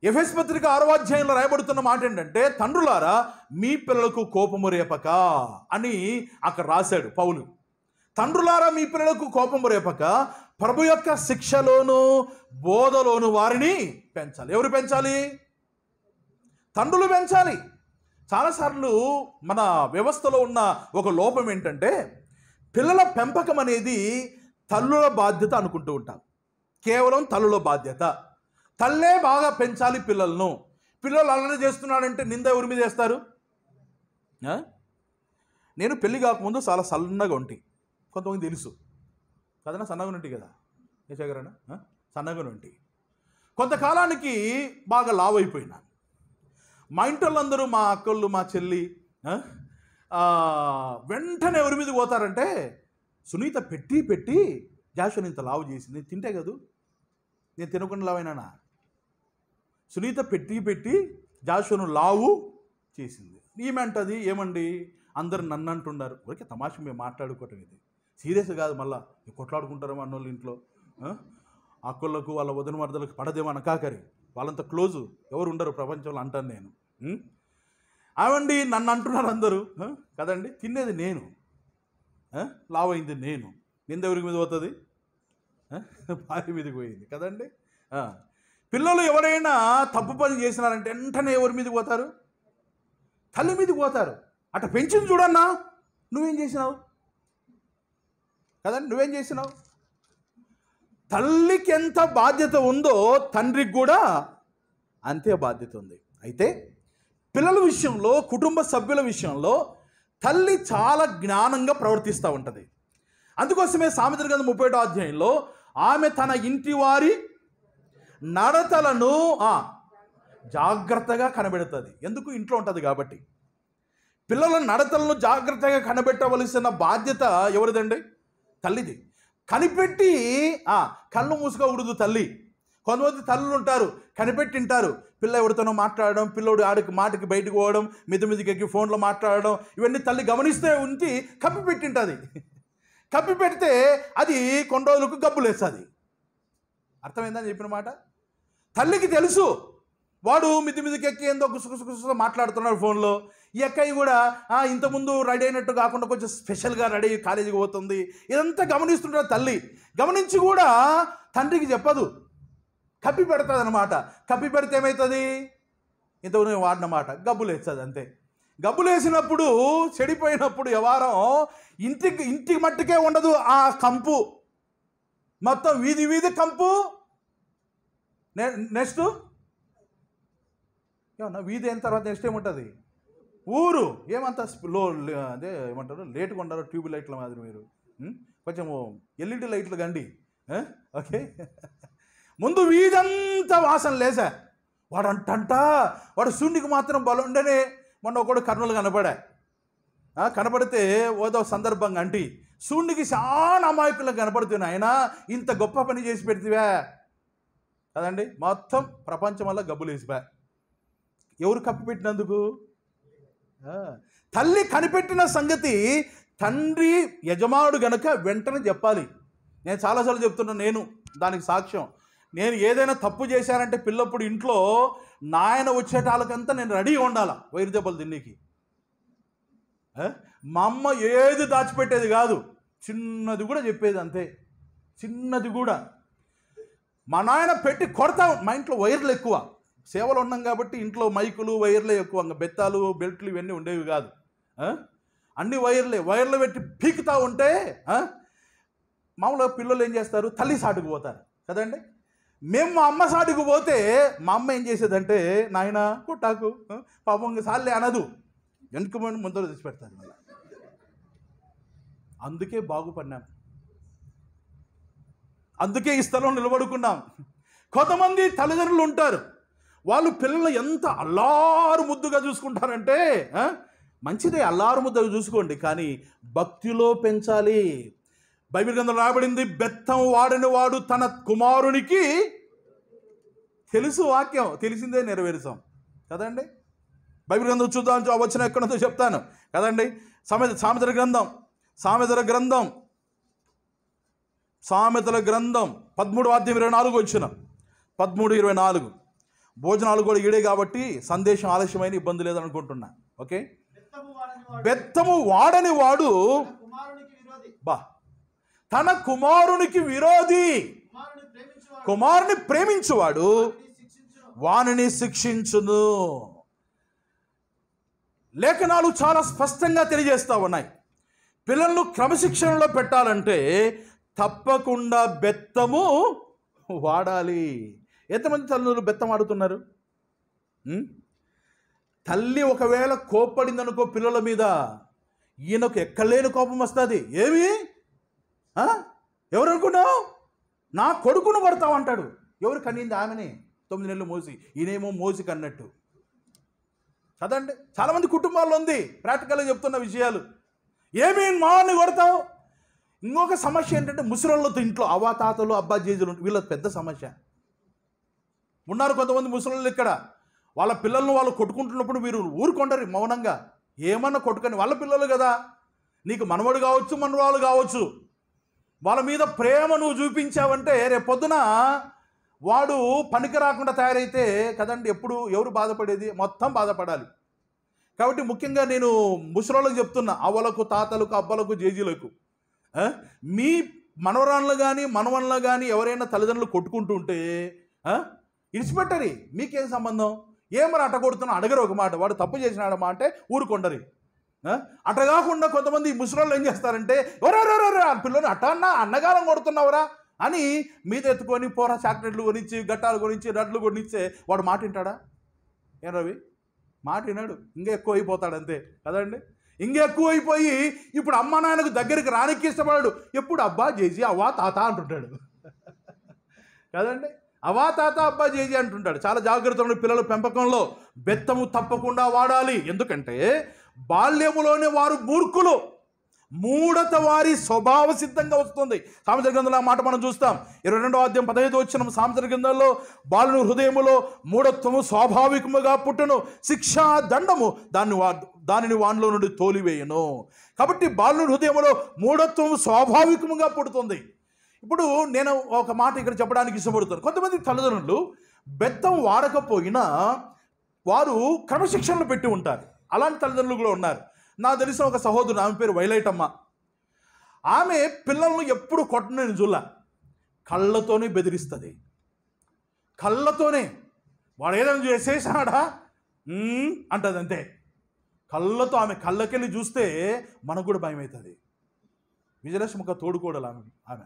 ఎఫ్ఎస్ పత్రిక ఆరో అధ్యాయంలో రాయబడుతున్న మాట ఏంటంటే తండ్రులారా మీ పిల్లలకు కోపము రేపక అని అక్కడ రాశాడు పౌలు తండ్రులారా మీ పిల్లలకు కోపము రేపక ప్రభు యొక్క శిక్షలోను బోధలోను వారిని పెంచాలి ఎవరు పెంచాలి తండ్రులు పెంచాలి చాలాసార్లు మన వ్యవస్థలో ఉన్న ఒక లోపం ఏంటంటే పిల్లల పెంపకం అనేది తల్లుల బాధ్యత అనుకుంటూ ఉంటాం కేవలం తల్లుల బాధ్యత తల్లే బాగా పెంచాలి పిల్లలను పిల్లలు అలానే చేస్తున్నాడంటే నింద ఎవరి మీద చేస్తారు నేను పెళ్ళి కాకముందు చాలా సన్నగా ఉంటి కొంతమంది తెలుసు కదనా సన్నగా ఉంటి కదా యశగరణ సన్నగా ఉంటి కొంతకాలానికి బాగా లావ్ అయిపోయినాను మా ఇంటోళ్ళందరూ మా అక్కళ్ళు మా చెల్లి వెంటనే ఎవరి మీద పోతారంటే సునీత పెట్టి పెట్టి జాషన్ ఇంత లావు చేసింది తింటే కదూ నేను తినకుండా లావైనానా సునీత పెట్టి పెట్టి జాషును లావు చేసింది ఏమంటది ఏమండి అందరు నన్ను అంటున్నారు ఊరికే తమాష మేము మాట్లాడుకోవటం ఇది సీరియస్ కాదు మళ్ళీ కొట్లాడుకుంటారు మన వాళ్ళు ఇంట్లో కొళ్ళకు వాళ్ళ వదిన మరదలకు పడదేమో అనకాకరి వాళ్ళంత క్లోజు ఎవరు ఉండరు ప్రపంచంలో అంటాను నేను అవండి నన్ను అంటున్నారు అందరూ కదండి తినేది నేను లావ్ అయింది నేను నిందెవరికి మీద పోతుంది భార్య మీదకి పోయింది కదండి పిల్లలు ఎవరైనా తప్పు పని చేసినారంటే వెంటనే ఎవరి మీద పోతారు తల్లి మీద పోతారు అట్ట పెంచింది చూడన్నా నువ్వేం చేసినావు కదండి నువ్వేం చేసినావు తల్లికి ఎంత బాధ్యత ఉందో తండ్రికి కూడా అంతే బాధ్యత ఉంది అయితే పిల్లల విషయంలో కుటుంబ సభ్యుల విషయంలో తల్లి చాలా జ్ఞానంగా ప్రవర్తిస్తూ ఉంటుంది అందుకోసమే సామెతల గంధ ముప్పై అధ్యాయంలో ఆమె తన ఇంటి వారి నడతలను జాగ్రత్తగా కనబెడుతుంది ఎందుకు ఇంట్లో ఉంటుంది కాబట్టి పిల్లల నడతలను జాగ్రత్తగా కనబెట్టవలసిన బాధ్యత ఎవరిదండి తల్లిది కనిపెట్టి కళ్ళు మూసుకోకూడదు తల్లి కొంతమంది తల్లులు ఉంటారు కనిపెట్టింటారు పిల్ల ఎవరితోనో మాట్లాడడం పిల్లోడు ఆడికి మాటకి బయటకు పోవడం మిది మిదికి ఫోన్లో మాట్లాడడం ఇవన్నీ తల్లి గమనిస్తే ఉంచి పెట్టింటుంది కప్పి పెడితే అది కొన్ని రోజులకు గబ్బులేస్తుంది అర్థమైందని చెప్పిన మాట తల్లికి తెలుసు వాడు మిద్ది ఎక్కి ఏందో గుసగుసగుస మాట్లాడుతున్నాడు ఫోన్లో ఈ అక్కయ్య కూడా ఇంతకుముందు రెడీ అయినట్టు కాకుండా కొంచెం స్పెషల్గా రెడీ కాలేజీకి పోతుంది ఇదంతా గమనిస్తుంటారు తల్లి గమనించి కూడా తండ్రికి చెప్పదు కప్పి పెడుతుంది అనమాట కప్పి పెడితే ఏమవుతుంది ఇంతకు నేను వాడినమాట గబ్బులు వేస్తుంది అంతే గబ్బులు వేసినప్పుడు చెడిపోయినప్పుడు వ్యవహారం ఇంటికి ఇంటికి మట్టుకే ఉండదు ఆ కంపు మొత్తం వీధి వీధి కంపు నే నెక్స్ట్ ఏమన్నా వీధి అయిన తర్వాత నెక్స్ట్ ఏముంటుంది ఊరు ఏమంత లో అదే ఏమంటారు లేట్గా ఉండరు ట్యూబ్ లైట్ల మాదిరి మీరు కొంచెం ఎల్ఈడి లైట్లు కండి ఓకే ముందు వీధంతా వాసన లేసా వాడు అంటంట వాడు శూన్యుకి మాత్రం బలం ఉండనే మొన్న ఒకడు కర్నూలు కనపడా కనపడితే ఓదో సందర్భంగా అంటే శూన్యకి చాలా అమాయకులు కనపడుతున్నాయి ఆయన ఇంత గొప్ప పని చేసి పెడితేవా కదండి మొత్తం ప్రపంచం వల్ల గబ్బులు వేసిపా ఎవరు కప్పిపెట్టినందుకు తల్లి కనిపెట్టిన సంగతి తండ్రి యజమానుడు గనక వెంటనే చెప్పాలి నేను చాలాసార్లు చెప్తున్నాను నేను దానికి సాక్ష్యం నేను ఏదైనా తప్పు చేశానంటే పిల్లప్పుడు ఇంట్లో నాయన వచ్చేటాలకంతా నేను రెడీ ఉండాలా వైరు దెబ్బలు తిన్నీకి మా అమ్మ ఏది దాచిపెట్టేది కాదు చిన్నది కూడా చెప్పేది అంతే చిన్నది కూడా మా నాయన పెట్టి కొడతా మా ఇంట్లో వైర్లు ఎక్కువ సేవలు ఉన్నాం కాబట్టి ఇంట్లో మైకులు వైర్లే ఎక్కువ ఇంకా బెత్తాలు బెల్ట్లు ఇవన్నీ ఉండేవి కాదు అన్ని వైర్లే వైర్లు పెట్టి పీకుతా ఉంటే మామూలుగా పిల్లలు ఏం చేస్తారు తల్లి సాటుకు పోతారు కదండి మేము మా అమ్మ సాటుకు పోతే మా అమ్మ ఏం చేసేదంటే నాయన కుట్టాకు పాపం సార్లే అనదు వెనుకమని ముందర తెచ్చిపెడతాను మళ్ళీ అందుకే బాగుపడినాం అందుకే ఈ స్థలం నిలబడుకున్నాం కొంతమంది తల్లిదండ్రులు ఉంటారు వాళ్ళు పిల్లలు ఎంత అల్లారు ముద్దుగా చూసుకుంటారంటే మంచిదే అల్లారు ముద్దగా చూసుకోండి కానీ భక్తిలో పెంచాలి బైబిల్ గ్రంథం రాబడింది బెత్తం వాడిన వాడు తన కుమారునికి తెలుసు వాక్యం తెలిసిందే నెరవేరుతాం కదండి బైబిల్ గ్రంథం చూద్దాం వచ్చిన ఎక్కడంతో చెప్తాను కదండి సామెత సామెతర గ్రంథం సామెతర గ్రంథం సామెతల గ్రంథం పదమూడు వాద్యం ఇరవై నాలుగు వచ్చిన పదమూడు ఇరవై నాలుగు భోజనాలు కూడా ఈడే కాబట్టి సందేశం ఆలస్యమైన ఇబ్బంది లేదనుకుంటున్నా ఓకే బెత్తము వాడని వాడు బా తన కుమారునికి విరోధి కుమారుని ప్రేమించువాడు వానిని శిక్షించును లేఖనాలు చాలా స్పష్టంగా తెలియజేస్తూ ఉన్నాయి పిల్లలను క్రమశిక్షణలో పెట్టాలంటే తప్పకుండా బెత్తము వాడాలి ఎంతమంది తల్లిదండ్రులు బెత్తం ఆడుతున్నారు తల్లి ఒకవేళ కోప్పడిందనుకో పిల్లల మీద ఈయనకు ఎక్కలేని కోపం వస్తుంది ఏమి ఎవరు అనుకున్నావు నా కొడుకును పడతావు అంటాడు ఎవరు కనింది ఆమెనే తొమ్మిది నెలలు మోసి ఈయనేమో మోసి కన్నట్టు కదండి చాలామంది కుటుంబాల్లో ఉంది ప్రాక్టికల్గా చెప్తున్న విషయాలు ఏమి మా అని కొడతావు ఇంకొక సమస్య ఏంటంటే ముసలోళ్ళతో ఇంట్లో తాతలు అబ్బా అబ్బాజీజులు వీళ్ళ పెద్ద సమస్య ఉన్నారు కొంతమంది ముసలోళ్ళు ఇక్కడ వాళ్ళ పిల్లలను వాళ్ళు కొట్టుకుంటున్నప్పుడు మీరు ఊరుకొండరు మౌనంగా ఏమన్నా కొట్టుకొని వాళ్ళ పిల్లలు కదా నీకు మనవడు కావచ్చు మనవాళ్ళు కావచ్చు వాళ్ళ మీద ప్రేమ నువ్వు చూపించావంటే రేపు పొద్దున వాడు పనికి రాకుండా తయారైతే కదండి ఎప్పుడు ఎవరు బాధపడేది మొత్తం బాధపడాలి కాబట్టి ముఖ్యంగా నేను ముసలోళ్ళకి చెప్తున్నా అవ్వలకు తాతలకు అబ్బలకు జేజీలకు మీ మనవరాళ్ళు కానీ మనవన్లు కానీ ఎవరైనా తల్లిదండ్రులు కొట్టుకుంటూ ఉంటే ఇడిచిపెట్టరి మీకేం సంబంధం ఏమని అట్ట కొడుతున్నా అడగరు ఒక మాట వాడు తప్పు చేసినాడమ్మా అంటే ఊరుకొండరి అటగాకుండా కాకుండా కొంతమంది ముసలోళ్ళు ఏం చేస్తారంటే ఎవరెవరెవరే ఆ పిల్లని అట్ట అన్న అన్నగారం కొడుతున్నావురా అని మీద ఎత్తుకొని పోరా చాక్లెట్లు కొనిచ్చి గట్టాలు కొనిచ్చి రడ్లు కొనిచ్చే వాడు మాట వింటాడా ఏం రవి మాట వినాడు ఇంకా ఎక్కువ అయిపోతాడు అంతే కదండి ఎక్కువైపోయి ఇప్పుడు అమ్మ నాన్నకు దగ్గరికి రానికి ఇష్టపడాడు ఎప్పుడు అబ్బా జేజీ అవా తాత అంటుంటాడు కదండి అవా తాత అబ్బా జేజీ అంటుంటాడు చాలా జాగ్రత్తగా పిల్లల పెంపకంలో బెత్తము తప్పకుండా వాడాలి ఎందుకంటే బాల్యములోనే వారు మూర్ఖులు మూడత వారి స్వభావ సిద్ధంగా వస్తుంది సామచర గ్రంథంలో మాట మనం చూస్తాం ఇరవై రెండో ఆద్యం పదహైదు వచ్చిన సామచర గ్రంథంలో బాలుని హృదయములో మూఢత్వము స్వాభావికముగా పుట్టును శిక్షా దండము దాన్ని దానిని వానిలో నుండి తోలివేయను కాబట్టి బాలుని హృదయంలో మూఢత్వం స్వాభావికంగా పుడుతుంది ఇప్పుడు నేను ఒక మాట ఇక్కడ చెప్పడానికి ఇష్టపడుతాను కొంతమంది తల్లిదండ్రులు బెత్తం వాడకపోయినా వారు క్రమశిక్షణలు పెట్టి ఉంటారు అలాంటి తల్లిదండ్రులు కూడా ఉన్నారు నాకు తెలిసిన ఒక సహోదరుడు ఆమె పేరు వైలైటమ్మ ఆమె పిల్లలను ఎప్పుడు కొట్టని జుల్ల కళ్ళతోనే బెదిరిస్తుంది కళ్ళతోనే వాడు ఏదైనా చేసేసాడా అంటది అంతే కళ్ళతో ఆమె కళ్ళకెళ్ళి చూస్తే మనకు కూడా భయం అవుతుంది విజయలక్ష్మి ఒక తోడుకోడలు ఆమె ఆమె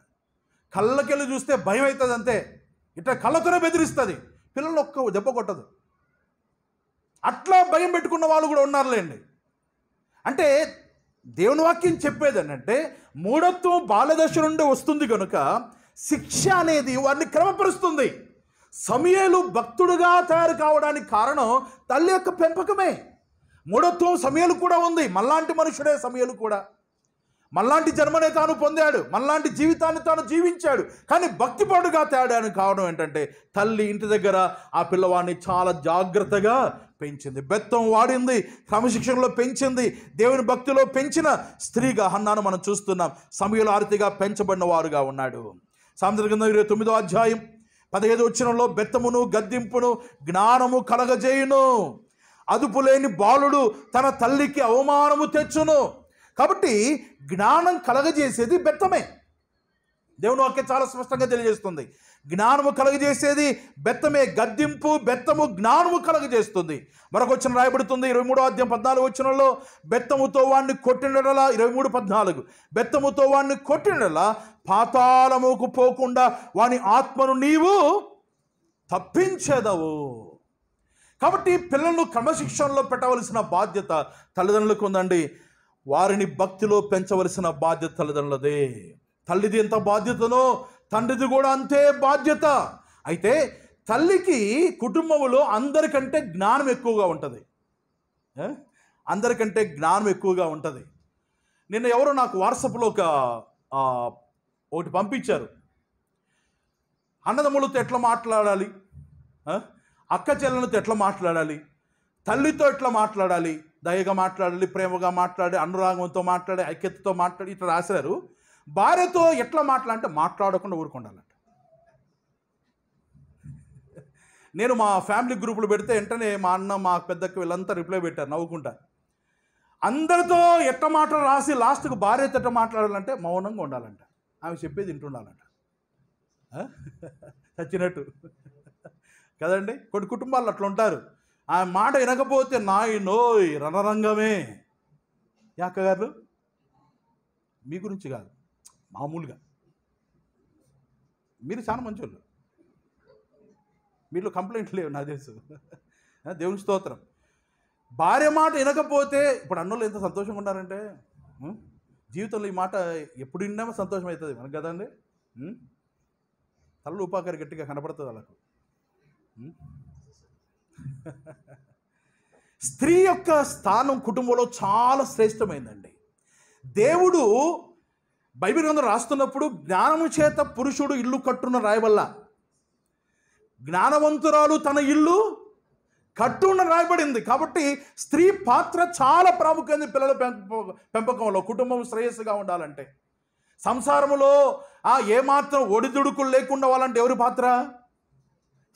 కళ్ళకెళ్ళి చూస్తే భయం అవుతుంది అంతే ఇట్లా కళ్ళతోనే బెదిరిస్తుంది పిల్లలు ఒక్క దెబ్బ కొట్టదు అట్లా భయం పెట్టుకున్న వాళ్ళు కూడా ఉన్నారులేండి అంటే దేవుని వాక్యం చెప్పేది అంటే మూఢత్వం బాలదశ నుండి వస్తుంది కనుక శిక్ష అనేది వారిని క్రమపరుస్తుంది సమయలు భక్తుడుగా తయారు కావడానికి కారణం తల్లి యొక్క పెంపకమే మూఢత్వం సమయాలు కూడా ఉంది మళ్ళాంటి మనుషుడే సమయాలు కూడా మళ్ళాంటి జన్మనే తాను పొందాడు మళ్ళాంటి జీవితాన్ని తాను జీవించాడు కానీ భక్తిపడుగా తేడాను కావడం ఏంటంటే తల్లి ఇంటి దగ్గర ఆ పిల్లవాడిని చాలా జాగ్రత్తగా పెంచింది బెత్తం వాడింది క్రమశిక్షణలో పెంచింది దేవుని భక్తిలో పెంచిన స్త్రీగా హన్నాను మనం చూస్తున్నాం సమయంలో ఆరతిగా పెంచబడిన వారుగా ఉన్నాడు సామెతల ఇరవై తొమ్మిదో అధ్యాయం పదిహేదు వచ్చినంలో బెత్తమును గద్దింపును జ్ఞానము కలగజేయును అదుపులేని బాలుడు తన తల్లికి అవమానము తెచ్చును కాబట్టి జ్ఞానం కలగజేసేది బెత్తమే దేవుని వాక్యం చాలా స్పష్టంగా తెలియజేస్తుంది జ్ఞానము కలగజేసేది బెత్తమే గద్దింపు బెత్తము జ్ఞానము కలగజేస్తుంది మరొక వచ్చిన రాయబడుతుంది ఇరవై మూడో అధ్యాయం పద్నాలుగు వచ్చినలో బెత్తముతో వాడిని కొట్టినడలా ఇరవై మూడు పద్నాలుగు బెత్తముతో వాడిని కొట్టినడలా పాతాళముకు పోకుండా వాని ఆత్మను నీవు తప్పించేదవు కాబట్టి పిల్లలను క్రమశిక్షణలో పెట్టవలసిన బాధ్యత తల్లిదండ్రులకు ఉందండి వారిని భక్తిలో పెంచవలసిన బాధ్యత తల్లిదండ్రులదే తల్లిది ఎంత బాధ్యతనో తండ్రిది కూడా అంతే బాధ్యత అయితే తల్లికి కుటుంబంలో అందరికంటే జ్ఞానం ఎక్కువగా ఉంటుంది అందరికంటే జ్ఞానం ఎక్కువగా ఉంటుంది నిన్న ఎవరో నాకు వాట్సాప్లో ఒక ఒకటి పంపించారు అన్నదమ్ములతో ఎట్లా మాట్లాడాలి అక్క చెల్లెలతో ఎట్లా మాట్లాడాలి తల్లితో ఎట్లా మాట్లాడాలి దయగా మాట్లాడాలి ప్రేమగా మాట్లాడి అనురాగంతో మాట్లాడి ఐక్యతతో మాట్లాడి ఇట్లా రాశారు భార్యతో ఎట్లా మాట్లాడంటే మాట్లాడకుండా ఊరుకుండాలంట నేను మా ఫ్యామిలీ గ్రూపులు పెడితే వెంటనే మా అన్న మా పెద్దక్క వీళ్ళంతా రిప్లై పెట్టారు నవ్వుకుంటా అందరితో ఎట్ట మాట రాసి లాస్ట్కు భార్యతో ఎట్ట మాట్లాడాలంటే మౌనంగా ఉండాలంట ఆమె చెప్పేది వింటుండాలంట చచ్చినట్టు కదండి కొన్ని కుటుంబాలు అట్లా ఉంటారు ఆ మాట వినకపోతే నాయనోయ్ రణరంగమే యాక్క గారు మీ గురించి కాదు మామూలుగా మీరు చాలా వాళ్ళు మీలో కంప్లైంట్ లేవు నా తెలుసు దేవుని స్తోత్రం భార్య మాట వినకపోతే ఇప్పుడు అన్నోళ్ళు ఎంత సంతోషంగా ఉన్నారంటే జీవితంలో ఈ మాట ఎప్పుడు విన్నామో సంతోషం అవుతుంది మనకు కదండి తలలు ఉపాకారి గట్టిగా కనపడుతుంది వాళ్ళకు స్త్రీ యొక్క స్థానం కుటుంబంలో చాలా శ్రేష్టమైందండి దేవుడు బైబిల్ గ్రంథం రాస్తున్నప్పుడు జ్ఞానము చేత పురుషుడు ఇల్లు కట్టున్న వల్ల జ్ఞానవంతురాలు తన ఇల్లు కట్టున్న రాయబడింది కాబట్టి స్త్రీ పాత్ర చాలా ప్రాముఖ్యమైంది పిల్లల పెంపకంలో కుటుంబం శ్రేయస్సుగా ఉండాలంటే సంసారంలో ఆ ఏమాత్రం ఒడిదుడుకులు లేకుండా వాళ్ళంటే ఎవరి పాత్ర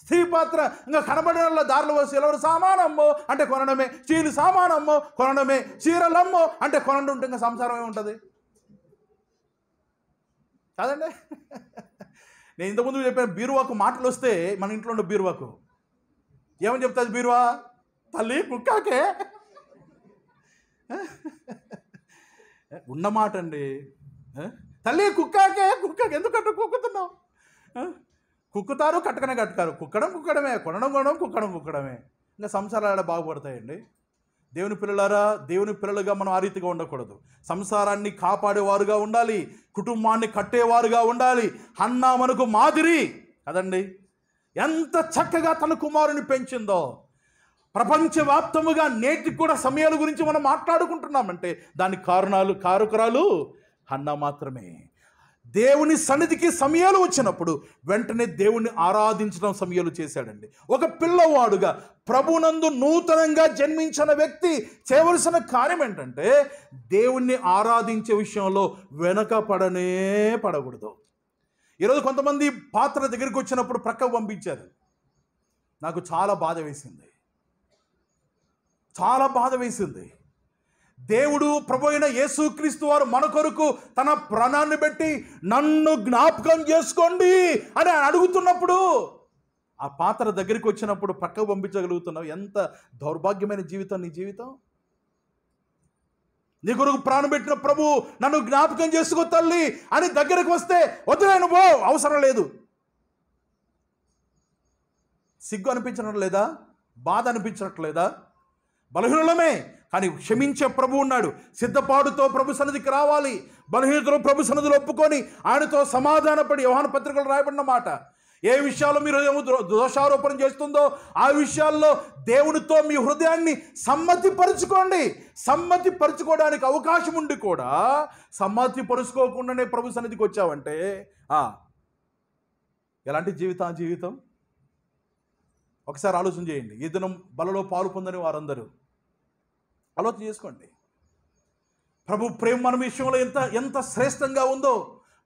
స్త్రీ పాత్ర ఇంకా కనబడిన వాళ్ళ దారులు వచ్చి ఎవరు సామానమ్మో అంటే కొనడమే చీలు సామానమ్మో కొనడమే చీరలమ్మో అంటే కొనండి ఉంటే ఇంకా సంసారమే ఉంటుంది కాదండి నేను ఇంతకుముందు చెప్పిన బీరువాకు మాటలు వస్తే మన ఇంట్లో ఉండే బీరువాకు ఏమని చెప్తాది బీరువా తల్లి కుక్కాకే ఉన్నమాట అండి తల్లి కుక్కాకే కుక్కకి ఎందుకంటే కుక్కుతున్నావు కుక్కుతారు కట్టకనే కట్టుతారు కుక్కడం కుక్కడమే కొనడం కొనడం కుక్కడం కుక్కడమే ఇంకా సంసారాలు బాగుపడతాయండి దేవుని పిల్లలారా దేవుని పిల్లలుగా మనం ఆ రీతిగా ఉండకూడదు సంసారాన్ని కాపాడేవారుగా ఉండాలి కుటుంబాన్ని కట్టేవారుగా ఉండాలి అన్నా మనకు మాదిరి కదండి ఎంత చక్కగా తన కుమారుని పెంచిందో ప్రపంచవ్యాప్తముగా నేటికి కూడా సమయాల గురించి మనం మాట్లాడుకుంటున్నామంటే దాని కారణాలు కారకురాలు అన్న మాత్రమే దేవుని సన్నిధికి సమయాలు వచ్చినప్పుడు వెంటనే దేవుణ్ణి ఆరాధించడం సమయాలు చేశాడండి ఒక పిల్లవాడుగా ప్రభునందు నూతనంగా జన్మించిన వ్యక్తి చేయవలసిన కార్యం ఏంటంటే దేవుణ్ణి ఆరాధించే విషయంలో వెనక పడనే పడకూడదు ఈరోజు కొంతమంది పాత్ర దగ్గరికి వచ్చినప్పుడు ప్రక్కకు పంపించారు నాకు చాలా బాధ వేసింది చాలా బాధ వేసింది దేవుడు ప్రభు అయిన యేసుక్రీస్తు వారు మన కొరకు తన ప్రాణాన్ని పెట్టి నన్ను జ్ఞాపకం చేసుకోండి అని అడుగుతున్నప్పుడు ఆ పాత్ర దగ్గరికి వచ్చినప్పుడు పక్కకు పంపించగలుగుతున్నావు ఎంత దౌర్భాగ్యమైన జీవితం నీ జీవితం నీ కొరకు ప్రాణం పెట్టిన ప్రభు నన్ను జ్ఞాపకం చేసుకో తల్లి అని దగ్గరకు వస్తే వద్దులేను పో అవసరం లేదు సిగ్గు అనిపించడం లేదా బాధ అనిపించట్లేదా బలహీనమే కానీ క్షమించే ప్రభు ఉన్నాడు సిద్ధపాడుతో ప్రభు సన్నిధికి రావాలి బలహీనతలు ప్రభు సన్నిధిలో ఒప్పుకొని ఆయనతో సమాధానపడి వ్యవహాన పత్రికలు రాయబడిన మాట ఏ విషయాల్లో మీరు ఏమో దోషారోపణ చేస్తుందో ఆ విషయాల్లో దేవునితో మీ హృదయాన్ని సమ్మతిపరుచుకోండి సమ్మతిపరుచుకోవడానికి అవకాశం ఉండి కూడా సమ్మతి పరుచుకోకుండానే ప్రభు సన్నిధికి వచ్చావంటే ఎలాంటి జీవితం జీవితం ఒకసారి ఆలోచన చేయండి ఈ దినం బలలో పాలు పొందని వారందరూ ఆలోచన చేసుకోండి ప్రభు ప్రేమ మన విషయంలో ఎంత ఎంత శ్రేష్టంగా ఉందో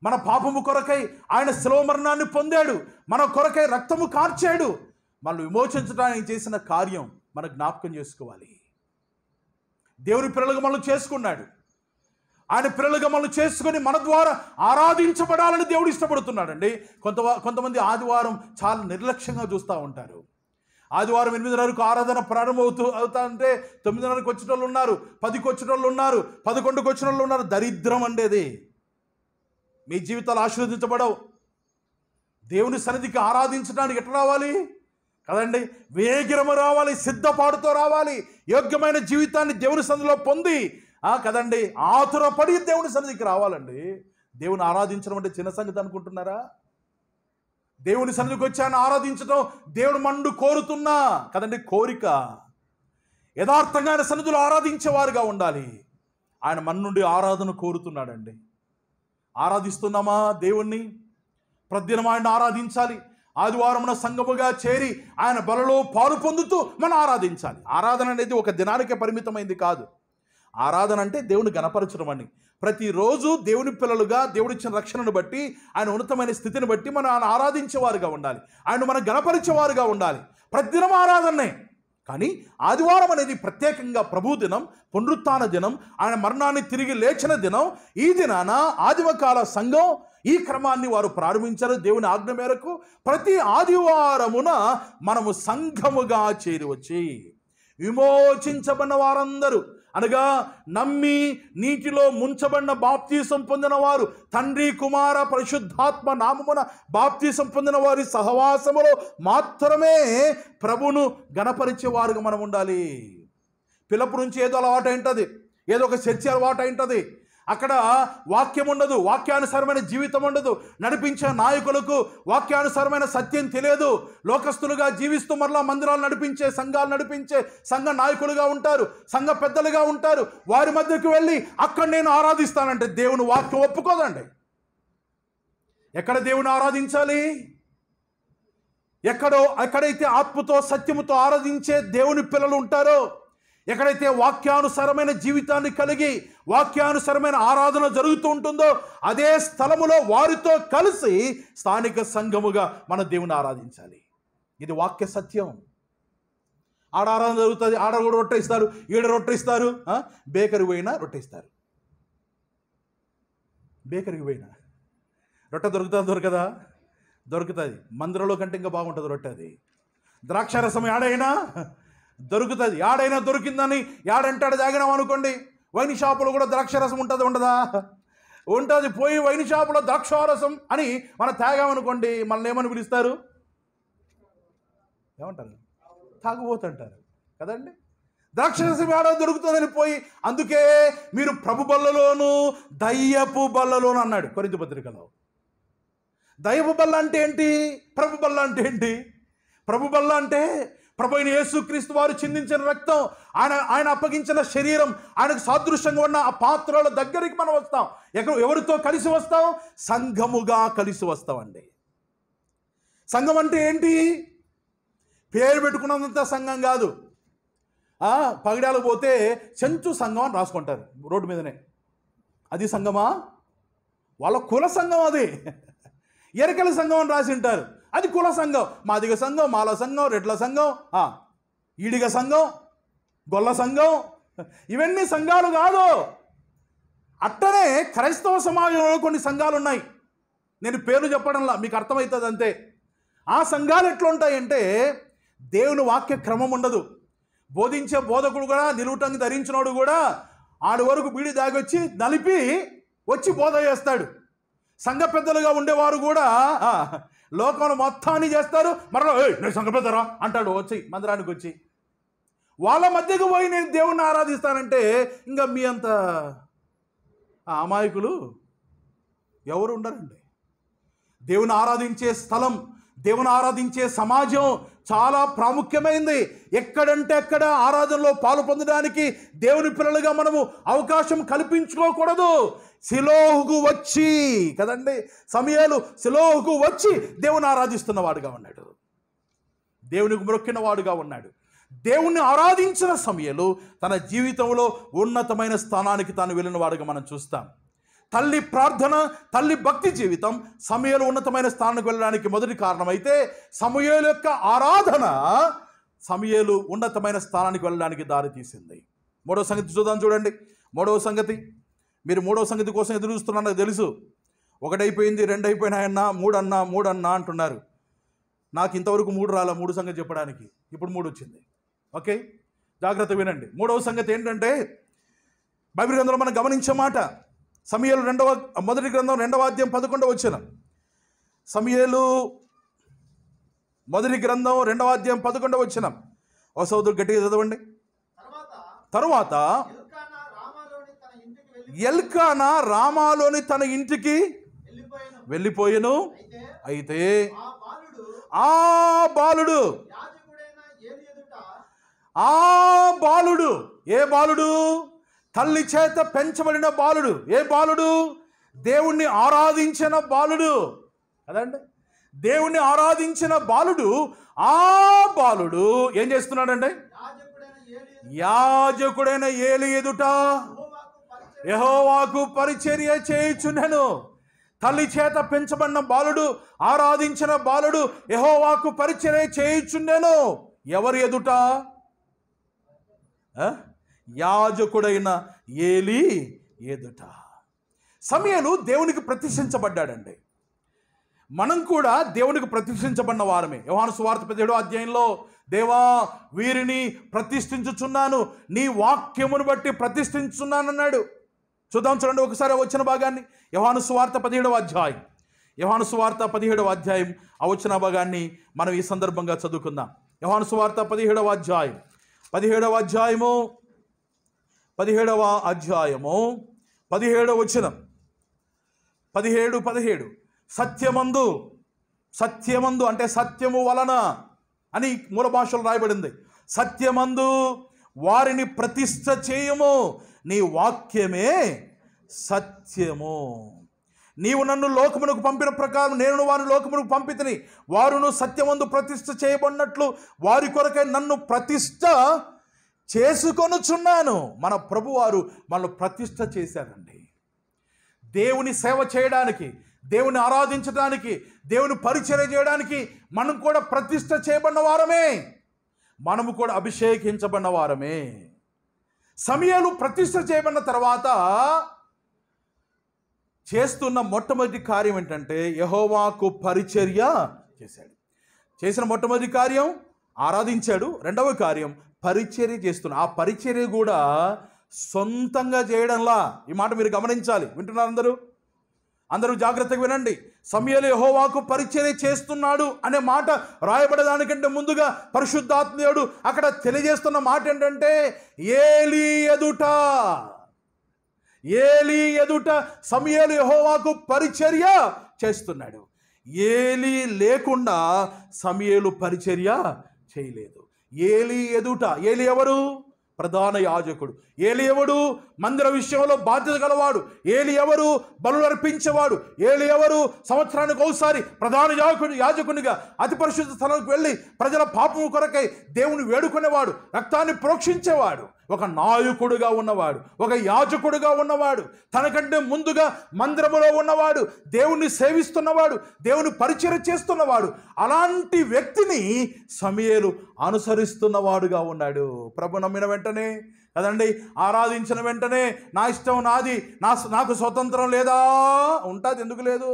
మన పాపము కొరకై ఆయన శిలోమరణాన్ని పొందాడు మన కొరకై రక్తము కార్చాడు మనం విమోచించడానికి చేసిన కార్యం మన జ్ఞాపకం చేసుకోవాలి దేవుని పిల్లలుగా మనం చేసుకున్నాడు ఆయన పిల్లలుగా మనం చేసుకొని మన ద్వారా ఆరాధించబడాలని దేవుడు ఇష్టపడుతున్నాడండి కొంత కొంతమంది ఆదివారం చాలా నిర్లక్ష్యంగా చూస్తూ ఉంటారు ఆదివారం ఎనిమిదిన్నరకు ఆరాధన ప్రారంభమవుతూ అవుతా అంటే తొమ్మిదిన్నరకు వచ్చిన వాళ్ళు ఉన్నారు పదికి వచ్చిన వాళ్ళు ఉన్నారు పదకొండుకి వచ్చిన వాళ్ళు ఉన్నారు దరిద్రం అండేది మీ జీవితాలు ఆశీర్వదించబడవు దేవుని సన్నిధికి ఆరాధించడానికి ఎట్లా రావాలి కదండి వేగిరము రావాలి సిద్ధపాటుతో రావాలి యోగ్యమైన జీవితాన్ని దేవుని సన్నిధిలో పొంది కదండి ఆతురపడి దేవుని సన్నిధికి రావాలండి దేవుని ఆరాధించడం అంటే చిన్న సంగతి అనుకుంటున్నారా దేవుని సన్నిధికి వచ్చాను ఆయన ఆరాధించడం దేవుడు మండు కోరుతున్నా కదండి కోరిక యథార్థంగా ఆయన సన్నిధులు ఆరాధించేవారుగా ఉండాలి ఆయన మన నుండి ఆరాధన కోరుతున్నాడండి ఆరాధిస్తున్నామా దేవుణ్ణి ప్రద్దిన ఆయన ఆరాధించాలి ఆదివారమున సంగముగా చేరి ఆయన బలలో పాలు పొందుతూ మనం ఆరాధించాలి ఆరాధన అనేది ఒక దినానికే పరిమితమైంది కాదు ఆరాధన అంటే దేవుని గణపరచడం అని ప్రతిరోజు దేవుని పిల్లలుగా దేవుడిచ్చిన రక్షణను బట్టి ఆయన ఉన్నతమైన స్థితిని బట్టి మనం ఆయన ఆరాధించేవారుగా ఉండాలి ఆయన మనం గణపరిచేవారుగా ఉండాలి ప్రతిదినం ఆరాధనే కానీ ఆదివారం అనేది ప్రత్యేకంగా ప్రభు దినం పునరుత్న దినం ఆయన మరణాన్ని తిరిగి లేచిన దినం ఈ దినాన ఆదివకాల సంఘం ఈ క్రమాన్ని వారు ప్రారంభించారు దేవుని ఆజ్ఞ మేరకు ప్రతి ఆదివారమున మనము సంఘముగా చేరి వచ్చి విమోచించబడిన వారందరూ అనగా నమ్మి నీటిలో ముంచబడిన బాప్తీసం పొందిన వారు తండ్రి కుమార పరిశుద్ధాత్మ నామమున బాప్తీసం పొందిన వారి సహవాసములో మాత్రమే ప్రభును గణపరిచేవారుగా మనం ఉండాలి పిలపు నుంచి ఏదో అలవాటు ఉంటుంది ఏదో ఒక చర్చ అలవాటు ఉంటుంది అక్కడ వాక్యం ఉండదు వాక్యానుసారమైన జీవితం ఉండదు నడిపించే నాయకులకు వాక్యానుసారమైన సత్యం తెలియదు లోకస్తులుగా జీవిస్తూ మరలా మందిరాలు నడిపించే సంఘాలు నడిపించే సంఘ నాయకులుగా ఉంటారు సంఘ పెద్దలుగా ఉంటారు వారి మధ్యకు వెళ్ళి అక్కడ నేను ఆరాధిస్తానంటే దేవుని వాక్యం ఒప్పుకోదండి ఎక్కడ దేవుని ఆరాధించాలి ఎక్కడో ఎక్కడైతే ఆత్మతో సత్యముతో ఆరాధించే దేవుని పిల్లలు ఉంటారో ఎక్కడైతే వాక్యానుసారమైన జీవితాన్ని కలిగి వాక్యానుసారమైన ఆరాధన జరుగుతూ ఉంటుందో అదే స్థలములో వారితో కలిసి స్థానిక సంఘముగా మన దేవుని ఆరాధించాలి ఇది వాక్య సత్యం ఆడ ఆరాధన జరుగుతుంది ఆడ కూడా రొట్టె ఇస్తారు ఈడ రొట్టె ఇస్తారు బేకరీ పోయినా రొట్టె ఇస్తారు బేకరీకి పోయినా రొట్టె దొరుకుతుంది దొరకదా దొరుకుతుంది మందిరంలో కంటే ఇంకా బాగుంటుంది రొట్టె అది ద్రాక్షారసం ఆడైనా దొరుకుతుంది యాడైనా దొరికిందని యాడంటాడు తాగినాం అనుకోండి వైన్ షాపులో కూడా ద్రాక్షరసం ఉంటుంది ఉండదా ఉంటుంది పోయి వైన్ షాపులో ద్రాక్షారసం అని మనం తాగామనుకోండి మనల్ని ఏమని పిలుస్తారు ఏమంటారు తాగుబోతుంటారు కదండి ద్రాక్షరసం ఏడో దొరుకుతుందని పోయి అందుకే మీరు ప్రభు బల్లలోను దయ్యపు బల్లలోను అన్నాడు కొరింత పత్రికలో దయ్యపు బల్ల అంటే ఏంటి ప్రభు బల్ల అంటే ఏంటి ప్రభు బల్ల అంటే ప్రభు అయిన యేసుక్రీస్తు వారు చిందించిన రక్తం ఆయన ఆయన అప్పగించిన శరీరం ఆయనకు సాదృశ్యంగా ఉన్న ఆ పాత్రల దగ్గరికి మనం వస్తాం ఎక్కడ ఎవరితో కలిసి వస్తాం సంఘముగా కలిసి వస్తామండి సంఘం అంటే ఏంటి పేరు పెట్టుకున్నంత సంఘం కాదు పగడాలు పోతే చెంచు సంఘం అని రాసుకుంటారు రోడ్డు మీదనే అది సంఘమా వాళ్ళ కుల సంఘం అది ఎరకల సంఘం అని రాసి ఉంటారు అది కుల సంఘం మాదిగ సంఘం మాల సంఘం రెడ్ల సంఘం ఈడిగ సంఘం గొల్ల సంఘం ఇవన్నీ సంఘాలు కాదు అట్టనే క్రైస్తవ సమాజంలో కొన్ని సంఘాలు ఉన్నాయి నేను పేర్లు చెప్పడంలా మీకు అర్థమవుతుంది అంతే ఆ సంఘాలు ఎట్లుంటాయంటే దేవుని వాక్య క్రమం ఉండదు బోధించే బోధకుడు కూడా నిలువటంగా ధరించినోడు కూడా ఆడి వరకు బీడి దాగొచ్చి నలిపి వచ్చి బోధ చేస్తాడు సంఘ పెద్దలుగా ఉండేవారు కూడా లోకంలో మొత్తాన్ని చేస్తారు మరలా ఏ నేను సంగపెడతారా అంటాడు వచ్చి మందిరానికి వచ్చి వాళ్ళ మధ్యకు పోయి నేను దేవుణ్ణి ఆరాధిస్తానంటే ఇంకా మీ అంత అమాయకులు ఎవరు ఉండరండి దేవుని ఆరాధించే స్థలం దేవుని ఆరాధించే సమాజం చాలా ప్రాముఖ్యమైంది ఎక్కడంటే అక్కడ ఆరాధనలో పాలు పొందడానికి దేవుని పిల్లలుగా మనము అవకాశం కల్పించుకోకూడదు శిలోహుకు వచ్చి కదండి సమయాలు శిలోహుకు వచ్చి దేవుని ఆరాధిస్తున్నవాడుగా ఉన్నాడు దేవునికి మొక్కిన వాడుగా ఉన్నాడు దేవుణ్ణి ఆరాధించిన సమయంలో తన జీవితంలో ఉన్నతమైన స్థానానికి తాను వెళ్ళిన వాడుగా మనం చూస్తాం తల్లి ప్రార్థన తల్లి భక్తి జీవితం సమయలు ఉన్నతమైన స్థానానికి వెళ్ళడానికి మొదటి కారణమైతే సమయలు యొక్క ఆరాధన సమయలు ఉన్నతమైన స్థానానికి వెళ్ళడానికి దారి తీసింది మూడవ సంగతి చూద్దాం చూడండి మూడవ సంగతి మీరు మూడవ సంగతి కోసం ఎదురు చూస్తున్నారు తెలుసు ఒకటైపోయింది రెండు అయిపోయినాయన్నా మూడన్నా మూడన్నా అంటున్నారు నాకు ఇంతవరకు మూడు రాల మూడు సంగతి చెప్పడానికి ఇప్పుడు మూడు వచ్చింది ఓకే జాగ్రత్త వినండి మూడవ సంగతి ఏంటంటే బైబిల్ గ్రంథంలో మనం గమనించే మాట సమయలు రెండవ మొదటి గ్రంథం రెండవ అధ్యాయం పదకొండవ వచ్చిన సమయలు మొదటి గ్రంథం రెండవ అధ్యాయం పదకొండవ వచ్చిన వసౌదులు గట్టిగా చదవండి తరువాత ఎల్కానా రామాలోని తన ఇంటికి వెళ్ళిపోయాను అయితే ఆ బాలుడు ఆ బాలుడు ఏ బాలుడు తల్లి చేత పెంచబడిన బాలుడు ఏ బాలుడు దేవుణ్ణి ఆరాధించిన బాలుడు కదండి దేవుణ్ణి ఆరాధించిన బాలుడు ఆ బాలుడు ఏం చేస్తున్నాడండి యాజకుడైన ఏలి ఎదుట యహోవాకు పరిచర్య చేయుచున్నాను తల్లి చేత పెంచబడిన బాలుడు ఆరాధించిన బాలుడు యహోవాకు పరిచర్య చేయుచుండెను ఎవరు ఎదుట యాజకుడైన ఏలి ఎదుట సమయలు దేవునికి ప్రతిష్ఠించబడ్డాడండి మనం కూడా దేవునికి ప్రతిష్ఠించబడిన వారమే యోహాను సువార్త పదిహేడో అధ్యాయంలో దేవా వీరిని ప్రతిష్ఠించుచున్నాను నీ వాక్యమును బట్టి ప్రతిష్ఠించున్నానన్నాడు చూద్దాం చూడండి ఒకసారి వచ్చిన భాగాన్ని యోహాను సువార్త పదిహేడవ అధ్యాయం యోహాను సువార్త పదిహేడవ అధ్యాయం ఆ వచ్చిన భాగాన్ని మనం ఈ సందర్భంగా చదువుకుందాం యోహాను సువార్త పదిహేడవ అధ్యాయం పదిహేడవ అధ్యాయము పదిహేడవ అధ్యాయము పదిహేడవ వచనం పదిహేడు పదిహేడు సత్యమందు సత్యమందు అంటే సత్యము వలన అని మూల భాషలో రాయబడింది సత్యమందు వారిని ప్రతిష్ట చేయము నీ వాక్యమే సత్యము నీవు నన్ను లోకమునకు పంపిన ప్రకారం నేను వారిని లోకమునకు పంపితిని వారును సత్యమందు ప్రతిష్ట చేయబడినట్లు వారి కొరకై నన్ను ప్రతిష్ట చేసుకొనుచున్నాను మన ప్రభువారు మనల్ని ప్రతిష్ట చేశారండి దేవుని సేవ చేయడానికి దేవుని ఆరాధించడానికి దేవుని పరిచయం చేయడానికి మనం కూడా ప్రతిష్ట చేయబడిన వారమే మనము కూడా అభిషేకించబడిన వారమే సమయాలు ప్రతిష్ట చేయబడిన తర్వాత చేస్తున్న మొట్టమొదటి కార్యం ఏంటంటే యహోవాకు పరిచర్య చేశాడు చేసిన మొట్టమొదటి కార్యం ఆరాధించాడు రెండవ కార్యం పరిచర్య చేస్తున్నా ఆ పరిచర్య కూడా సొంతంగా చేయడంలా ఈ మాట మీరు గమనించాలి వింటున్నారు అందరూ అందరూ జాగ్రత్తగా వినండి సమయలు యహోవాకు పరిచర్య చేస్తున్నాడు అనే మాట రాయబడేదానికంటే ముందుగా పరిశుద్ధాత్మీయుడు అక్కడ తెలియజేస్తున్న మాట ఏంటంటే ఏలి ఎదుట ఏలి ఎదుట సమయలు యహోవాకు పరిచర్య చేస్తున్నాడు ఏలి లేకుండా సమయలు పరిచర్య చేయలేదు ఏలి ఎదుట ఏలి ఎవరు ప్రధాన యాజకుడు ఏలి ఎవడు మందిర విషయంలో బాధ్యత గలవాడు ఏలి ఎవరు బలు అర్పించేవాడు ఏలి ఎవరు సంవత్సరానికి ఒకసారి ప్రధాన యాజకుడు యాజకునిగా అతి పరిశుద్ధ స్థలంకి వెళ్ళి ప్రజల పాపము కొరకై దేవుని వేడుకునేవాడు రక్తాన్ని ప్రోక్షించేవాడు ఒక నాయకుడుగా ఉన్నవాడు ఒక యాజకుడుగా ఉన్నవాడు తనకంటే ముందుగా మందిరములో ఉన్నవాడు దేవుణ్ణి సేవిస్తున్నవాడు దేవుని పరిచయం చేస్తున్నవాడు అలాంటి వ్యక్తిని సమయలు అనుసరిస్తున్నవాడుగా ఉన్నాడు ప్రభు నమ్మిన వెంటనే కదండి ఆరాధించిన వెంటనే నా ఇష్టం నాది నా నాకు స్వతంత్రం లేదా ఉంటుంది ఎందుకు లేదు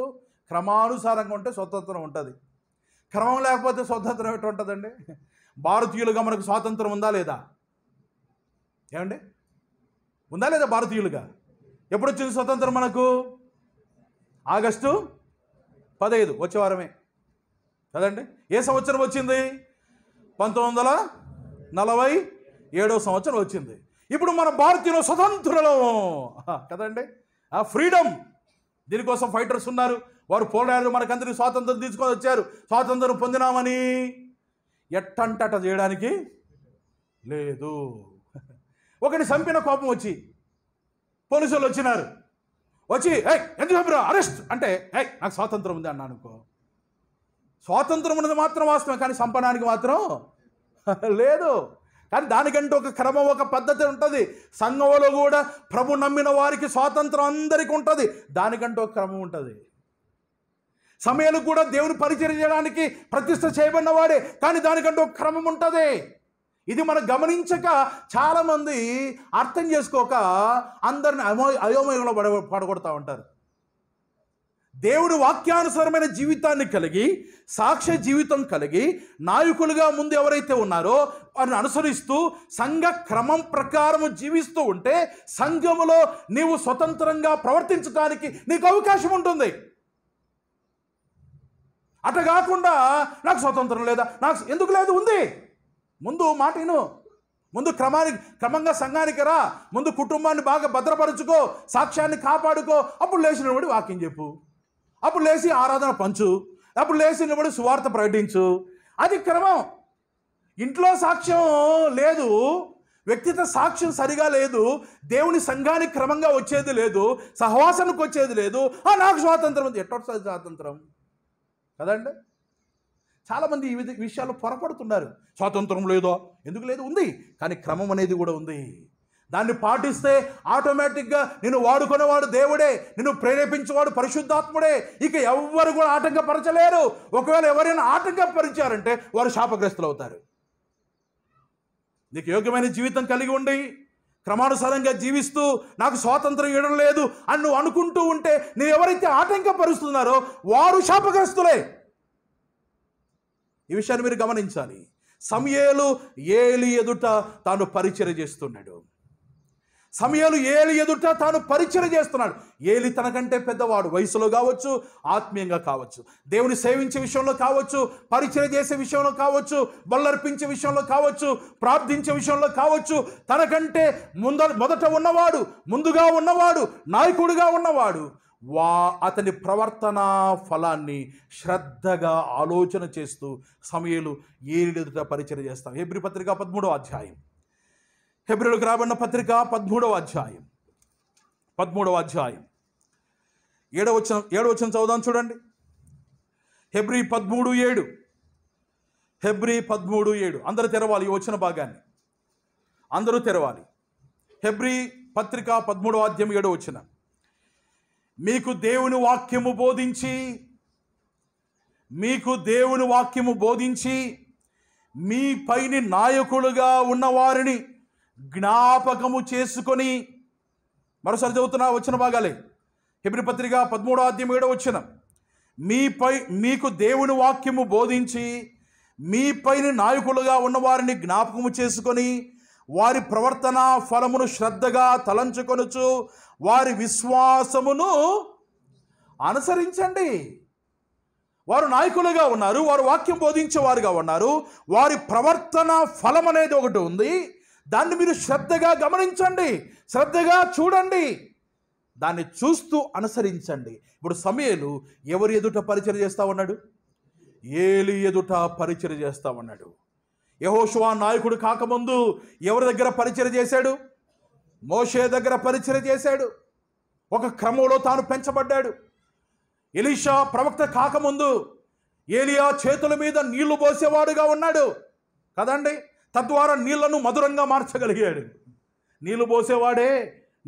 క్రమానుసారంగా ఉంటే స్వతంత్రం ఉంటుంది క్రమం లేకపోతే స్వతంత్రం ఎటు ఉంటుందండి భారతీయులుగా మనకు స్వాతంత్రం ఉందా లేదా ఏమండి ఉందా లేదా భారతీయులుగా ఎప్పుడు వచ్చింది స్వతంత్రం మనకు ఆగస్టు పదహైదు వచ్చే వారమే కదండి ఏ సంవత్సరం వచ్చింది పంతొమ్మిది వందల నలభై ఏడవ సంవత్సరం వచ్చింది ఇప్పుడు మన భారతీయులు స్వతంత్రులం కదండి ఆ ఫ్రీడమ్ దీనికోసం ఫైటర్స్ ఉన్నారు వారు పోరాడారు మనకందరికీ స్వాతంత్రం తీసుకొని వచ్చారు స్వాతంత్రం పొందినామని ఎట్టంటట చేయడానికి లేదు ఒకటి చంపిన కోపం వచ్చి పోలీసులు వచ్చినారు వచ్చి ఏ ఎందుకు చంపరా అరెస్ట్ అంటే ఏ నాకు స్వాతంత్రం ఉంది అన్న అనుకో స్వాతంత్రం ఉన్నది మాత్రం వాస్తవం కానీ చంపడానికి మాత్రం లేదు కానీ దానికంటే ఒక క్రమం ఒక పద్ధతి ఉంటుంది సంఘంలో కూడా ప్రభు నమ్మిన వారికి స్వాతంత్రం అందరికీ ఉంటుంది దానికంటే ఒక క్రమం ఉంటుంది సమయాలు కూడా దేవుని పరిచయం చేయడానికి ప్రతిష్ట చేయబడిన వాడే కానీ దానికంటే ఒక క్రమం ఉంటుంది ఇది మనం గమనించక చాలామంది అర్థం చేసుకోక అందరిని అమో అయోమయంలో పడ పడగొడతా ఉంటారు దేవుడు వాక్యానుసారమైన జీవితాన్ని కలిగి సాక్ష్య జీవితం కలిగి నాయకులుగా ముందు ఎవరైతే ఉన్నారో వారిని అనుసరిస్తూ సంఘ క్రమం ప్రకారం జీవిస్తూ ఉంటే సంఘములో నీవు స్వతంత్రంగా ప్రవర్తించడానికి నీకు అవకాశం ఉంటుంది అట్లా కాకుండా నాకు స్వతంత్రం లేదా నాకు ఎందుకు లేదు ఉంది ముందు మాట విను ముందు క్రమానికి క్రమంగా సంఘానికి రా ముందు కుటుంబాన్ని బాగా భద్రపరుచుకో సాక్ష్యాన్ని కాపాడుకో అప్పుడు లేచి నిలబడి వాక్యం చెప్పు అప్పుడు లేచి ఆరాధన పంచు అప్పుడు లేచి నిలబడి సువార్త ప్రకటించు అది క్రమం ఇంట్లో సాక్ష్యం లేదు వ్యక్తిగత సాక్ష్యం సరిగా లేదు దేవుని సంఘానికి క్రమంగా వచ్చేది లేదు సహవాసానికి వచ్చేది లేదు నాకు స్వాతంత్రం ఉంది ఎట్టొస్తుంది స్వాతంత్రం కదండి చాలామంది ఈ విషయాలు పొరపడుతున్నారు స్వాతంత్రం లేదో ఎందుకు లేదు ఉంది కానీ క్రమం అనేది కూడా ఉంది దాన్ని పాటిస్తే ఆటోమేటిక్గా నిన్ను వాడుకునేవాడు దేవుడే నిన్ను ప్రేరేపించేవాడు పరిశుద్ధాత్ముడే ఇక ఎవ్వరు కూడా ఆటంకపరచలేరు ఒకవేళ ఎవరైనా ఆటంకపరిచారంటే వారు శాపగ్రస్తులు అవుతారు నీకు యోగ్యమైన జీవితం కలిగి ఉండి క్రమానుసారంగా జీవిస్తూ నాకు స్వాతంత్రం ఇవ్వడం లేదు అని నువ్వు అనుకుంటూ ఉంటే నువ్వు ఎవరైతే ఆటంకపరుస్తున్నారో వారు శాపగ్రస్తులే ఈ విషయాన్ని మీరు గమనించాలి సమయలు ఏలి ఎదుట తాను పరిచయ చేస్తున్నాడు సమయలు ఏలి ఎదుట తాను పరిచయం చేస్తున్నాడు ఏలి తనకంటే పెద్దవాడు వయసులో కావచ్చు ఆత్మీయంగా కావచ్చు దేవుని సేవించే విషయంలో కావచ్చు పరిచయ చేసే విషయంలో కావచ్చు బల్లర్పించే విషయంలో కావచ్చు ప్రార్థించే విషయంలో కావచ్చు తనకంటే ముంద మొదట ఉన్నవాడు ముందుగా ఉన్నవాడు నాయకుడిగా ఉన్నవాడు వా అతని ప్రవర్తన ఫలాన్ని శ్రద్ధగా ఆలోచన చేస్తూ సమయలు ఏలిడెదుట పరిచయం చేస్తాం హెబ్రి పత్రిక పదమూడవ అధ్యాయం హెబ్రిలకు రాబడిన పత్రిక పదమూడవ అధ్యాయం పదమూడవ అధ్యాయం ఏడవచన ఏడవచన చదువుదాం చూడండి హెబ్రి పదమూడు ఏడు హెబ్రి పదమూడు ఏడు అందరూ తెరవాలి ఈ వచ్చిన భాగాన్ని అందరూ తెరవాలి హెబ్రి పత్రిక పదమూడవ అధ్యాయం ఏడో వచ్చిన మీకు దేవుని వాక్యము బోధించి మీకు దేవుని వాక్యము బోధించి మీ పైని నాయకులుగా ఉన్నవారిని జ్ఞాపకము చేసుకొని మరోసారి చదువుతున్నా వచ్చిన భాగాలే హిబ్రి పత్రిక పదమూడో అధ్యయం ఏడో వచ్చిన మీపై మీకు దేవుని వాక్యము బోధించి మీ పైన నాయకులుగా ఉన్నవారిని జ్ఞాపకము చేసుకొని వారి ప్రవర్తన ఫలమును శ్రద్ధగా తలంచుకొనుచు వారి విశ్వాసమును అనుసరించండి వారు నాయకులుగా ఉన్నారు వారు వాక్యం బోధించేవారుగా ఉన్నారు వారి ప్రవర్తన ఫలం అనేది ఒకటి ఉంది దాన్ని మీరు శ్రద్ధగా గమనించండి శ్రద్ధగా చూడండి దాన్ని చూస్తూ అనుసరించండి ఇప్పుడు సమయలు ఎవరు ఎదుట పరిచయం చేస్తూ ఉన్నాడు ఏలి ఎదుట పరిచయం చేస్తూ ఉన్నాడు యహోషువా నాయకుడు కాకముందు ఎవరి దగ్గర పరిచయం చేశాడు మోషే దగ్గర పరిచయం చేశాడు ఒక క్రమంలో తాను పెంచబడ్డాడు ఎలీషా ప్రవక్త కాకముందు ఏలియా చేతుల మీద నీళ్లు పోసేవాడుగా ఉన్నాడు కదండి తద్వారా నీళ్లను మధురంగా మార్చగలిగాడు నీళ్లు పోసేవాడే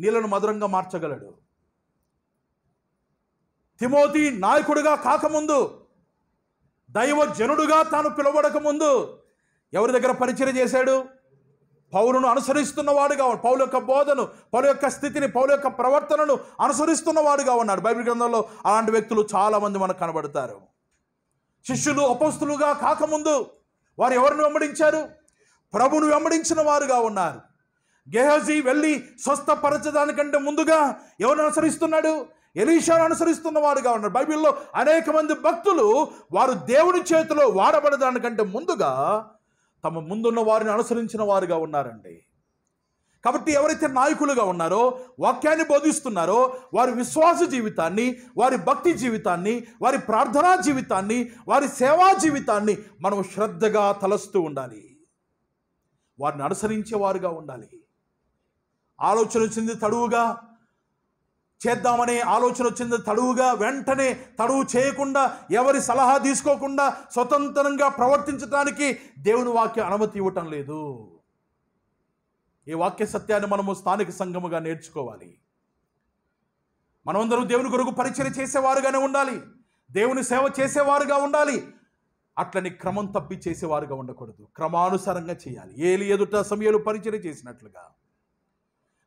నీళ్లను మధురంగా మార్చగలడు తిమోతి నాయకుడుగా కాకముందు దైవ జనుడుగా తాను ముందు ఎవరి దగ్గర పరిచయం చేశాడు పౌలును అనుసరిస్తున్నవాడుగా పౌల యొక్క బోధను పౌరు యొక్క స్థితిని పౌలు యొక్క ప్రవర్తనను అనుసరిస్తున్నవాడుగా ఉన్నాడు బైబిల్ గ్రంథంలో అలాంటి వ్యక్తులు చాలామంది మనకు కనబడతారు శిష్యులు అపస్తులుగా కాకముందు వారు ఎవరిని వెంబడించారు ప్రభును వెంబడించిన వారుగా ఉన్నారు గెహజీ వెళ్ళి స్వస్థపరచడానికంటే ముందుగా ఎవరిని అనుసరిస్తున్నాడు ఎలీషాను అనుసరిస్తున్నవాడుగా ఉన్నారు బైబిల్లో అనేక మంది భక్తులు వారు దేవుని చేతిలో వాడబడడానికంటే ముందుగా తమ ముందున్న వారిని అనుసరించిన వారుగా ఉన్నారండి కాబట్టి ఎవరైతే నాయకులుగా ఉన్నారో వాక్యాన్ని బోధిస్తున్నారో వారి విశ్వాస జీవితాన్ని వారి భక్తి జీవితాన్ని వారి ప్రార్థనా జీవితాన్ని వారి సేవా జీవితాన్ని మనం శ్రద్ధగా తలస్తూ ఉండాలి వారిని అనుసరించేవారుగా ఉండాలి ఆలోచన చెంది తడువుగా చేద్దామనే ఆలోచన వచ్చింది తడువుగా వెంటనే తడువు చేయకుండా ఎవరి సలహా తీసుకోకుండా స్వతంత్రంగా ప్రవర్తించడానికి దేవుని వాక్య అనుమతి ఇవ్వటం లేదు ఈ వాక్య సత్యాన్ని మనము స్థానిక సంఘముగా నేర్చుకోవాలి మనమందరం దేవుని కొరకు పరిచయం చేసేవారుగానే ఉండాలి దేవుని సేవ చేసేవారుగా ఉండాలి అట్లని క్రమం తప్పి చేసేవారుగా ఉండకూడదు క్రమానుసారంగా చేయాలి ఏలి ఎదుట సమయంలో పరిచయం చేసినట్లుగా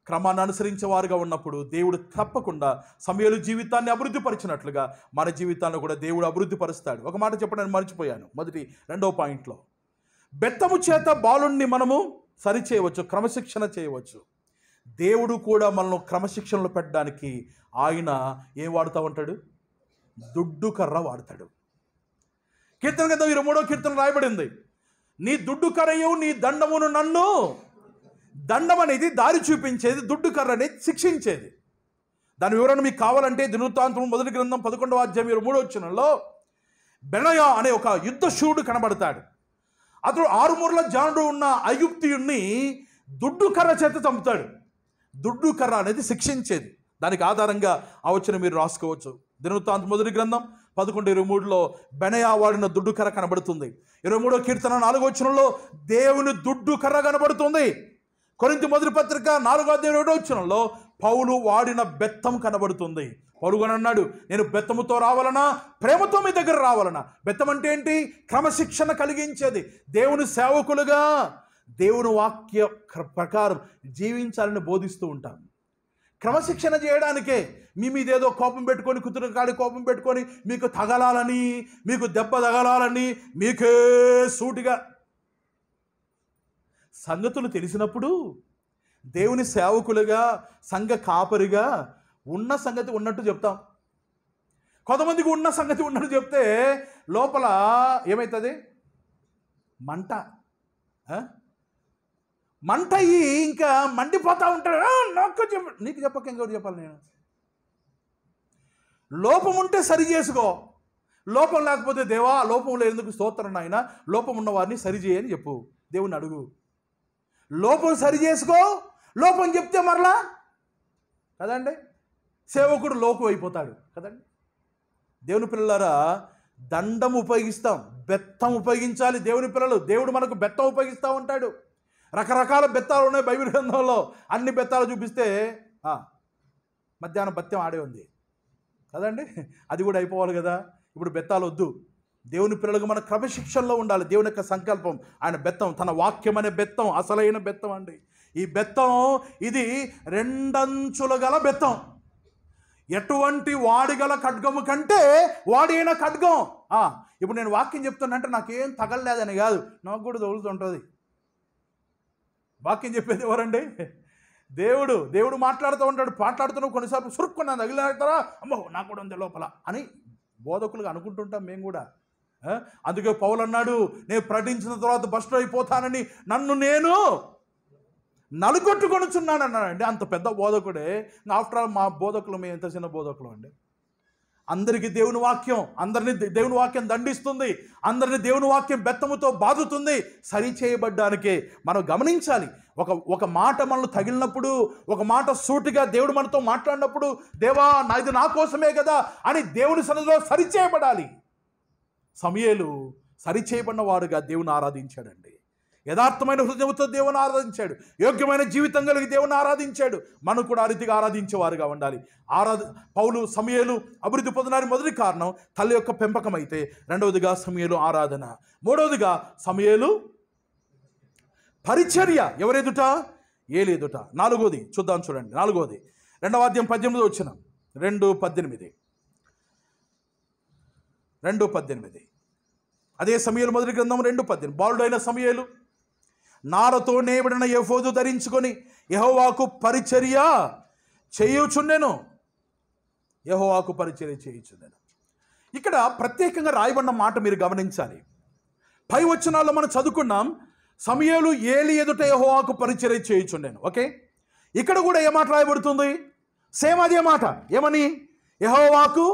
క్రమాన్ని వారుగా ఉన్నప్పుడు దేవుడు తప్పకుండా సమయలు జీవితాన్ని అభివృద్ధి పరిచినట్లుగా మన జీవితాన్ని కూడా దేవుడు అభివృద్ధి పరుస్తాడు ఒక మాట చెప్పడానికి మర్చిపోయాను మొదటి రెండవ పాయింట్లో బెత్తము చేత బాలుణ్ణి మనము సరి చేయవచ్చు క్రమశిక్షణ చేయవచ్చు దేవుడు కూడా మనల్ని క్రమశిక్షణలో పెట్టడానికి ఆయన ఏం వాడుతూ ఉంటాడు దుడ్డు కర్ర వాడతాడు కీర్తన కదా ఇరవై మూడో కీర్తన రాయబడింది నీ దుడ్డు కరయు నీ దండమును నన్ను దండం అనేది దారి చూపించేది దుడ్డు కర్ర అనేది శిక్షించేది దాని వివరణ మీకు కావాలంటే దినోత్తాంతం మొదటి గ్రంథం పదకొండవ అధ్యాయం మీరు మూడో బెనయ అనే ఒక యుద్ధ శివుడు కనబడతాడు అతడు ఆరుమూరల జానుడు ఉన్న అయుక్తియుణ్ణి దుడ్డు కర్ర చేత చంపుతాడు దుడ్డు కర్ర అనేది శిక్షించేది దానికి ఆధారంగా ఆ వచ్చిన మీరు రాసుకోవచ్చు దినవృత్తాంత మొదటి గ్రంథం పదకొండు ఇరవై మూడులో బెనయా వాడిన దుడ్డు కర్ర కనబడుతుంది ఇరవై మూడో కీర్తన నాలుగో వచ్చినలో దేవుని దుడ్డు కర్ర కనబడుతుంది కొరింత మొదటి పత్రిక నాలుగో అధ్యాయ రెండో వచ్చినంలో పౌలు వాడిన బెత్తం కనబడుతుంది పౌలుగని అన్నాడు నేను బెత్తముతో రావాలనా ప్రేమతో మీ దగ్గర రావాలనా బెత్తం అంటే ఏంటి క్రమశిక్షణ కలిగించేది దేవుని సేవకులుగా దేవుని వాక్య ప్రకారం జీవించాలని బోధిస్తూ ఉంటాం క్రమశిక్షణ చేయడానికే మీ మీద ఏదో కోపం పెట్టుకొని కుతురు కాడి కోపం పెట్టుకొని మీకు తగలాలని మీకు దెబ్బ తగలాలని మీకే సూటిగా సంగతులు తెలిసినప్పుడు దేవుని సేవకులుగా సంఘ కాపరిగా ఉన్న సంగతి ఉన్నట్టు చెప్తాం కొంతమందికి ఉన్న సంగతి ఉన్నట్టు చెప్తే లోపల ఏమవుతుంది మంట మంట అయ్యి ఇంకా మండిపోతూ ఉంటాడు నాకు చెప్ప నీకు చెప్పక ఇంకోటి చెప్పాలి నేను లోపం ఉంటే సరి చేసుకో లోపం లేకపోతే దేవా లోపంలో ఎందుకు స్తోత్రం నాయన లోపం ఉన్నవారిని సరి చేయని చెప్పు దేవుణ్ణి అడుగు లోపం సరి చేసుకో లోపం చెప్తే మరలా కదండి సేవకుడు లోపం అయిపోతాడు కదండి దేవుని పిల్లలారా దండం ఉపయోగిస్తాం బెత్తం ఉపయోగించాలి దేవుని పిల్లలు దేవుడు మనకు బెత్తం ఉపయోగిస్తూ ఉంటాడు రకరకాల బెత్తాలు ఉన్నాయి బైబిల్ గ్రంథంలో అన్ని బెత్తాలు చూపిస్తే మధ్యాహ్నం బత్యం ఆడే ఉంది కదండి అది కూడా అయిపోవాలి కదా ఇప్పుడు బెత్తాలు వద్దు దేవుని పిల్లలకు మన క్రమశిక్షణలో ఉండాలి దేవుని యొక్క సంకల్పం ఆయన బెత్తం తన వాక్యం అనే బెత్తం అసలైన బెత్తం అండి ఈ బెత్తం ఇది రెండంచులు గల బెత్తం ఎటువంటి వాడిగల ఖడ్గము కంటే వాడి అయిన ఖడ్గం ఇప్పుడు నేను వాక్యం చెప్తున్నానంటే నాకేం తగలలేదని కాదు నాకు కూడా తగులుతుంటుంది వాక్యం చెప్పేది ఎవరండి దేవుడు దేవుడు మాట్లాడుతూ ఉంటాడు మాట్లాడుతున్నావు కొన్నిసార్లు సురుక్కున్నాను తగిలిన అమ్మో నాకు కూడా ఉంది లోపల అని బోధకులుగా అనుకుంటుంటాం మేము కూడా అందుకే పౌలు అన్నాడు నేను ప్రకటించిన తర్వాత భస్టు అయిపోతానని నన్ను నేను నలుగొట్టుకొనుచున్నాడు అన్నాడండి అంత పెద్ద బోధకుడే ఆఫ్టర్ ఆల్ మా బోధకులు మేము ఎంత చిన్న బోధకులు అండి అందరికీ దేవుని వాక్యం అందరిని దేవుని వాక్యం దండిస్తుంది అందరిని దేవుని వాక్యం బెత్తముతో బాధుతుంది సరి చేయబడ్డానికి మనం గమనించాలి ఒక ఒక మాట మనల్ని తగిలినప్పుడు ఒక మాట సూటిగా దేవుడు మనతో మాట్లాడినప్పుడు దేవా ఇది నా కోసమే కదా అని దేవుని సన్నిధిలో సరి చేయబడాలి సమయలు సరిచేయబడిన వాడుగా దేవుని ఆరాధించాడండి యథార్థమైన హృదయంతో దేవుని ఆరాధించాడు యోగ్యమైన జీవితం కలిగి దేవుని ఆరాధించాడు మనం కూడా అరితిగా ఆరాధించేవారుగా ఉండాలి ఆరాధ పౌలు సమయలు అభివృద్ధి పొందడానికి మొదటి కారణం తల్లి యొక్క పెంపకం అయితే రెండవదిగా సమయలు ఆరాధన మూడవదిగా సమయలు పరిచర్య ఎవరెదుట లేదుట నాలుగోది చూద్దాం చూడండి నాలుగోది రెండవ అధ్యాయం పద్దెనిమిది వచ్చిన రెండు పద్దెనిమిది రెండు పద్దెనిమిది అదే సమయంలో మొదటి గ్రంథం రెండు పద్దెనిమిది బాలుడైన సమయాలు నారతో నేబడిన యహోదు ధరించుకొని యహోవాకు పరిచర్య చేయుచుండెను యహోవాకు పరిచర్య చేయుచుండెను ఇక్కడ ప్రత్యేకంగా రాయబడిన మాట మీరు గమనించాలి పై వచనాల్లో మనం చదువుకున్నాం సమయాలు ఏలి ఎదుట యహోవాకు పరిచర్య చేయుచుండెను ఓకే ఇక్కడ కూడా ఏ మాట రాయబడుతుంది సేమ్ అదే మాట ఏమని యహోవాకు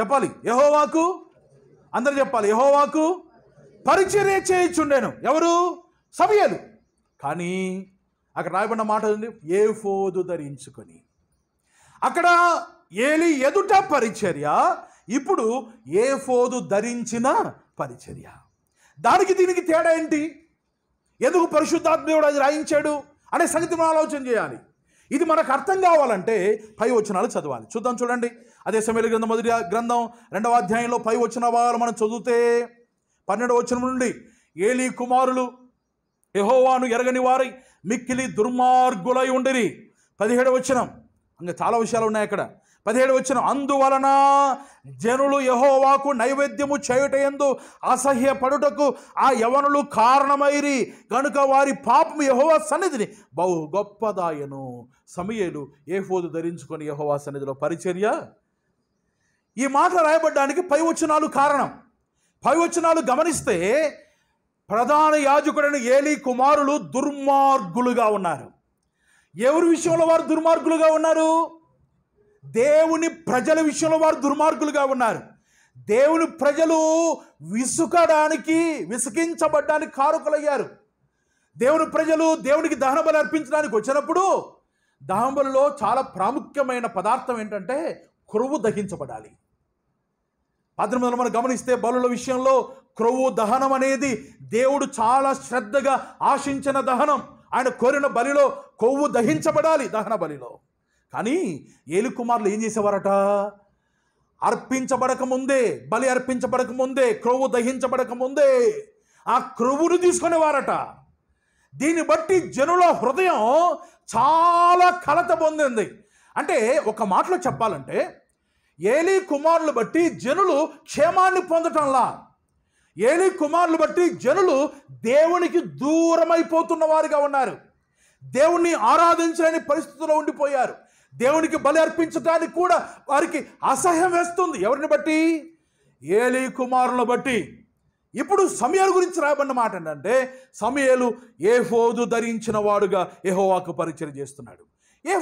చెప్పాలి యహోవాకు అందరు చెప్పాలి యహోవాకు పరిచర్య చేయించుండేను ఎవరు సమయలు కానీ అక్కడ రాయబడిన మాట ఉంది ఏ ఫోదు ధరించుకొని అక్కడ ఏలి ఎదుట పరిచర్య ఇప్పుడు ఏ ఫోదు ధరించిన పరిచర్య దానికి దీనికి తేడా ఏంటి ఎందుకు పరిశుద్ధాత్మదేవుడు అది రాయించాడు అనే సంగతి మనం ఆలోచన చేయాలి ఇది మనకు అర్థం కావాలంటే పై వచ్చినాలు చదవాలి చూద్దాం చూడండి అదే సమయంలో గ్రంథం మొదటి గ్రంథం రెండవ అధ్యాయంలో పై వచ్చిన వారు మనం చదివితే పన్నెండవ వచనం నుండి ఏలీ కుమారులు యహోవాను ఎరగని వారి మిక్కిలి దుర్మార్గులై ఉండిరి పదిహేడు వచనం ఇంకా చాలా విషయాలు ఉన్నాయి అక్కడ పదిహేడు వచ్చిన అందువలన జనులు యహోవాకు నైవేద్యము చేయుట ఎందు అసహ్యపడుటకు ఆ యవనులు కారణమైరి కనుక వారి పాపము యహోవా సన్నిధిని బహు గొప్పదాయను సమయలు ఏ ఫోదు ధరించుకొని యహోవా సన్నిధిలో పరిచర్య ఈ మాటలు రాయబడ్డానికి పై కారణం పై గమనిస్తే ప్రధాన యాజకుడైన ఏలీ కుమారులు దుర్మార్గులుగా ఉన్నారు ఎవరి విషయంలో వారు దుర్మార్గులుగా ఉన్నారు దేవుని ప్రజల విషయంలో వారు దుర్మార్గులుగా ఉన్నారు దేవుని ప్రజలు విసుకడానికి విసికించబడ్డానికి కారకులయ్యారు దేవుని ప్రజలు దేవునికి దహనబలి అర్పించడానికి వచ్చినప్పుడు దహనబలిలో చాలా ప్రాముఖ్యమైన పదార్థం ఏంటంటే క్రొవ్వు దహించబడాలి పద్దెనిమిదిలో మనం గమనిస్తే బలుల విషయంలో క్రొవ్వు దహనం అనేది దేవుడు చాలా శ్రద్ధగా ఆశించిన దహనం ఆయన కోరిన బలిలో కొవ్వు దహించబడాలి దహన బలిలో కానీ ఏలుకుమారులు ఏం చేసేవారట అర్పించబడకముందే బలి అర్పించబడకముందే క్రొవ్వు దహించబడకముందే ఆ క్రొవ్వును తీసుకునేవారట దీన్ని బట్టి జనుల హృదయం చాలా కలత పొందింది అంటే ఒక మాటలో చెప్పాలంటే ఏలి కుమారులు బట్టి జనులు క్షేమాన్ని పొందటంలా ఏలి కుమారులు బట్టి జనులు దేవునికి దూరమైపోతున్న వారుగా ఉన్నారు దేవుణ్ణి ఆరాధించలేని పరిస్థితుల్లో ఉండిపోయారు దేవునికి బలి అర్పించడానికి కూడా వారికి అసహ్యం వేస్తుంది ఎవరిని బట్టి ఏలి కుమారులు బట్టి ఇప్పుడు సమయాల గురించి రాబడిన మాట ఏంటంటే సమయాలు ఏ హోదు ధరించిన వాడుగా ఏహోవాకు పరిచయం చేస్తున్నాడు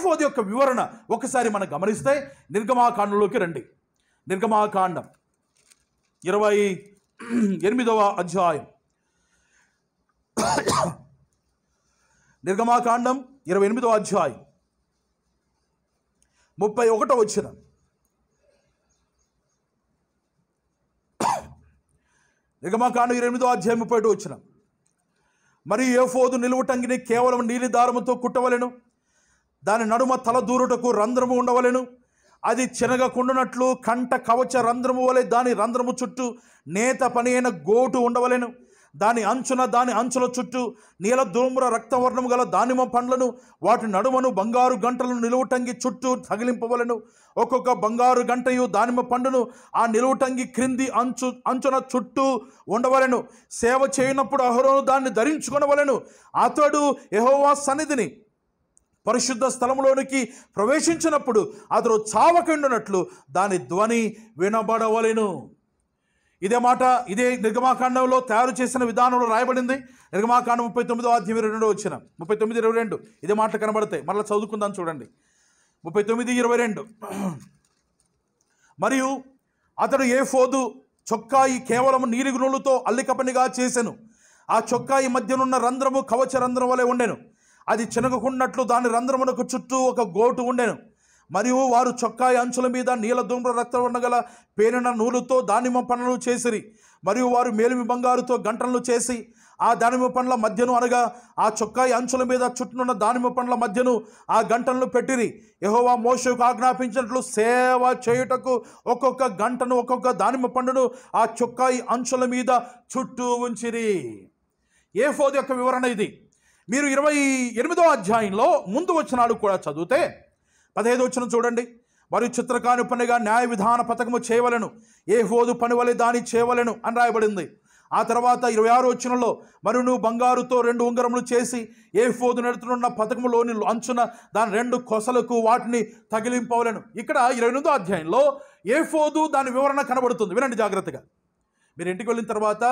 ఫోద్ యొక్క వివరణ ఒకసారి మనం గమనిస్తే నిర్గమాకాండంలోకి రండి నిర్గమాకాండం ఇరవై ఎనిమిదవ అధ్యాయం నిర్గమాకాండం ఇరవై ఎనిమిదవ అధ్యాయం ముప్పై ఒకటో వచ్చిన నిర్గమాకాండం ఇరవై ఎనిమిదో అధ్యాయం ముప్పై ఒకటో వచ్చిన మరియు ఫోదు నిలువటంగిని కేవలం నీలి దారముతో కుట్టవలను దాని నడుమ తల దూరుటకు రంధ్రము ఉండవలెను అది చెనగకుండునట్లు కంట కవచ రంధ్రము వలె దాని రంధ్రము చుట్టూ నేత పని అయిన గోటు ఉండవలెను దాని అంచున దాని అంచుల చుట్టూ నీల దూమ్ర రక్తవర్ణము గల దానిమ పండ్లను వాటి నడుమను బంగారు గంటలను నిలువుటంగి చుట్టూ తగిలింపవలను ఒక్కొక్క బంగారు గంటయు దానిమ పండును ఆ నిలువుటంగి క్రింది అంచు అంచున చుట్టూ ఉండవలను సేవ చేయనప్పుడు అహరోను దాన్ని ధరించుకునవలను అతడు ఎహోవా సన్నిధిని పరిశుద్ధ స్థలంలోనికి ప్రవేశించినప్పుడు అతడు చావకుండునట్లు దాని ధ్వని వినబడవలను ఇదే మాట ఇదే నిర్గమాకాండంలో తయారు చేసిన విధానంలో రాయబడింది నిర్గమాకాండం ముప్పై తొమ్మిదో అధ్యాయం ఇరవై రెండు వచ్చిన ముప్పై తొమ్మిది ఇరవై రెండు ఇదే మాట కనబడతాయి మళ్ళీ చదువుకుందాం చూడండి ముప్పై తొమ్మిది ఇరవై రెండు మరియు అతడు ఏ ఫోదు చొక్కా ఈ కేవలం నీలిగునులతో అల్లిక పనిగా చేశాను ఆ చొక్కా ఈ మధ్యనున్న రంధ్రము కవచ రంధ్రం వలె ఉండెను అది చినగకున్నట్లు దాని రంధ్రమునకు చుట్టూ ఒక గోటు ఉండెను మరియు వారు చొక్కాయి అంచుల మీద నీల దుమ్ర రక్త ఉండగల పేరిన నూలుతో దానిమ పనులు చేసిరి మరియు వారు మేలిమి బంగారుతో గంటలను చేసి ఆ దానిమ పండ్ల మధ్యను అనగా ఆ చొక్కాయి అంచుల మీద చుట్టునున్న దానిమ పండ్ల మధ్యను ఆ గంటలను పెట్టిరి యహోవా మోషకు ఆజ్ఞాపించినట్లు సేవ చేయుటకు ఒక్కొక్క గంటను ఒక్కొక్క దానిమ పండును ఆ చొక్కాయి అంచుల మీద చుట్టూ ఉంచిరి ఏఫోది యొక్క వివరణ ఇది మీరు ఇరవై ఎనిమిదో అధ్యాయంలో ముందు వచ్చినాడు కూడా చదివితే పదహైదు వచ్చిన చూడండి వారు చిత్రకాని పనిగా న్యాయ విధాన పథకము చేయవలను ఏ హోదు పనివలె దాని చేయవలను అని రాయబడింది ఆ తర్వాత ఇరవై ఆరు వచ్చినలో మరి నువ్వు బంగారుతో రెండు ఉంగరములు చేసి ఏ ఫోదు నడుతున్న పథకములోని అంచున దాని రెండు కొసలకు వాటిని తగిలింపవలను ఇక్కడ ఇరవై ఎనిమిదో అధ్యాయంలో ఏ ఫోదు దాని వివరణ కనబడుతుంది వినండి జాగ్రత్తగా మీరు ఇంటికి వెళ్ళిన తర్వాత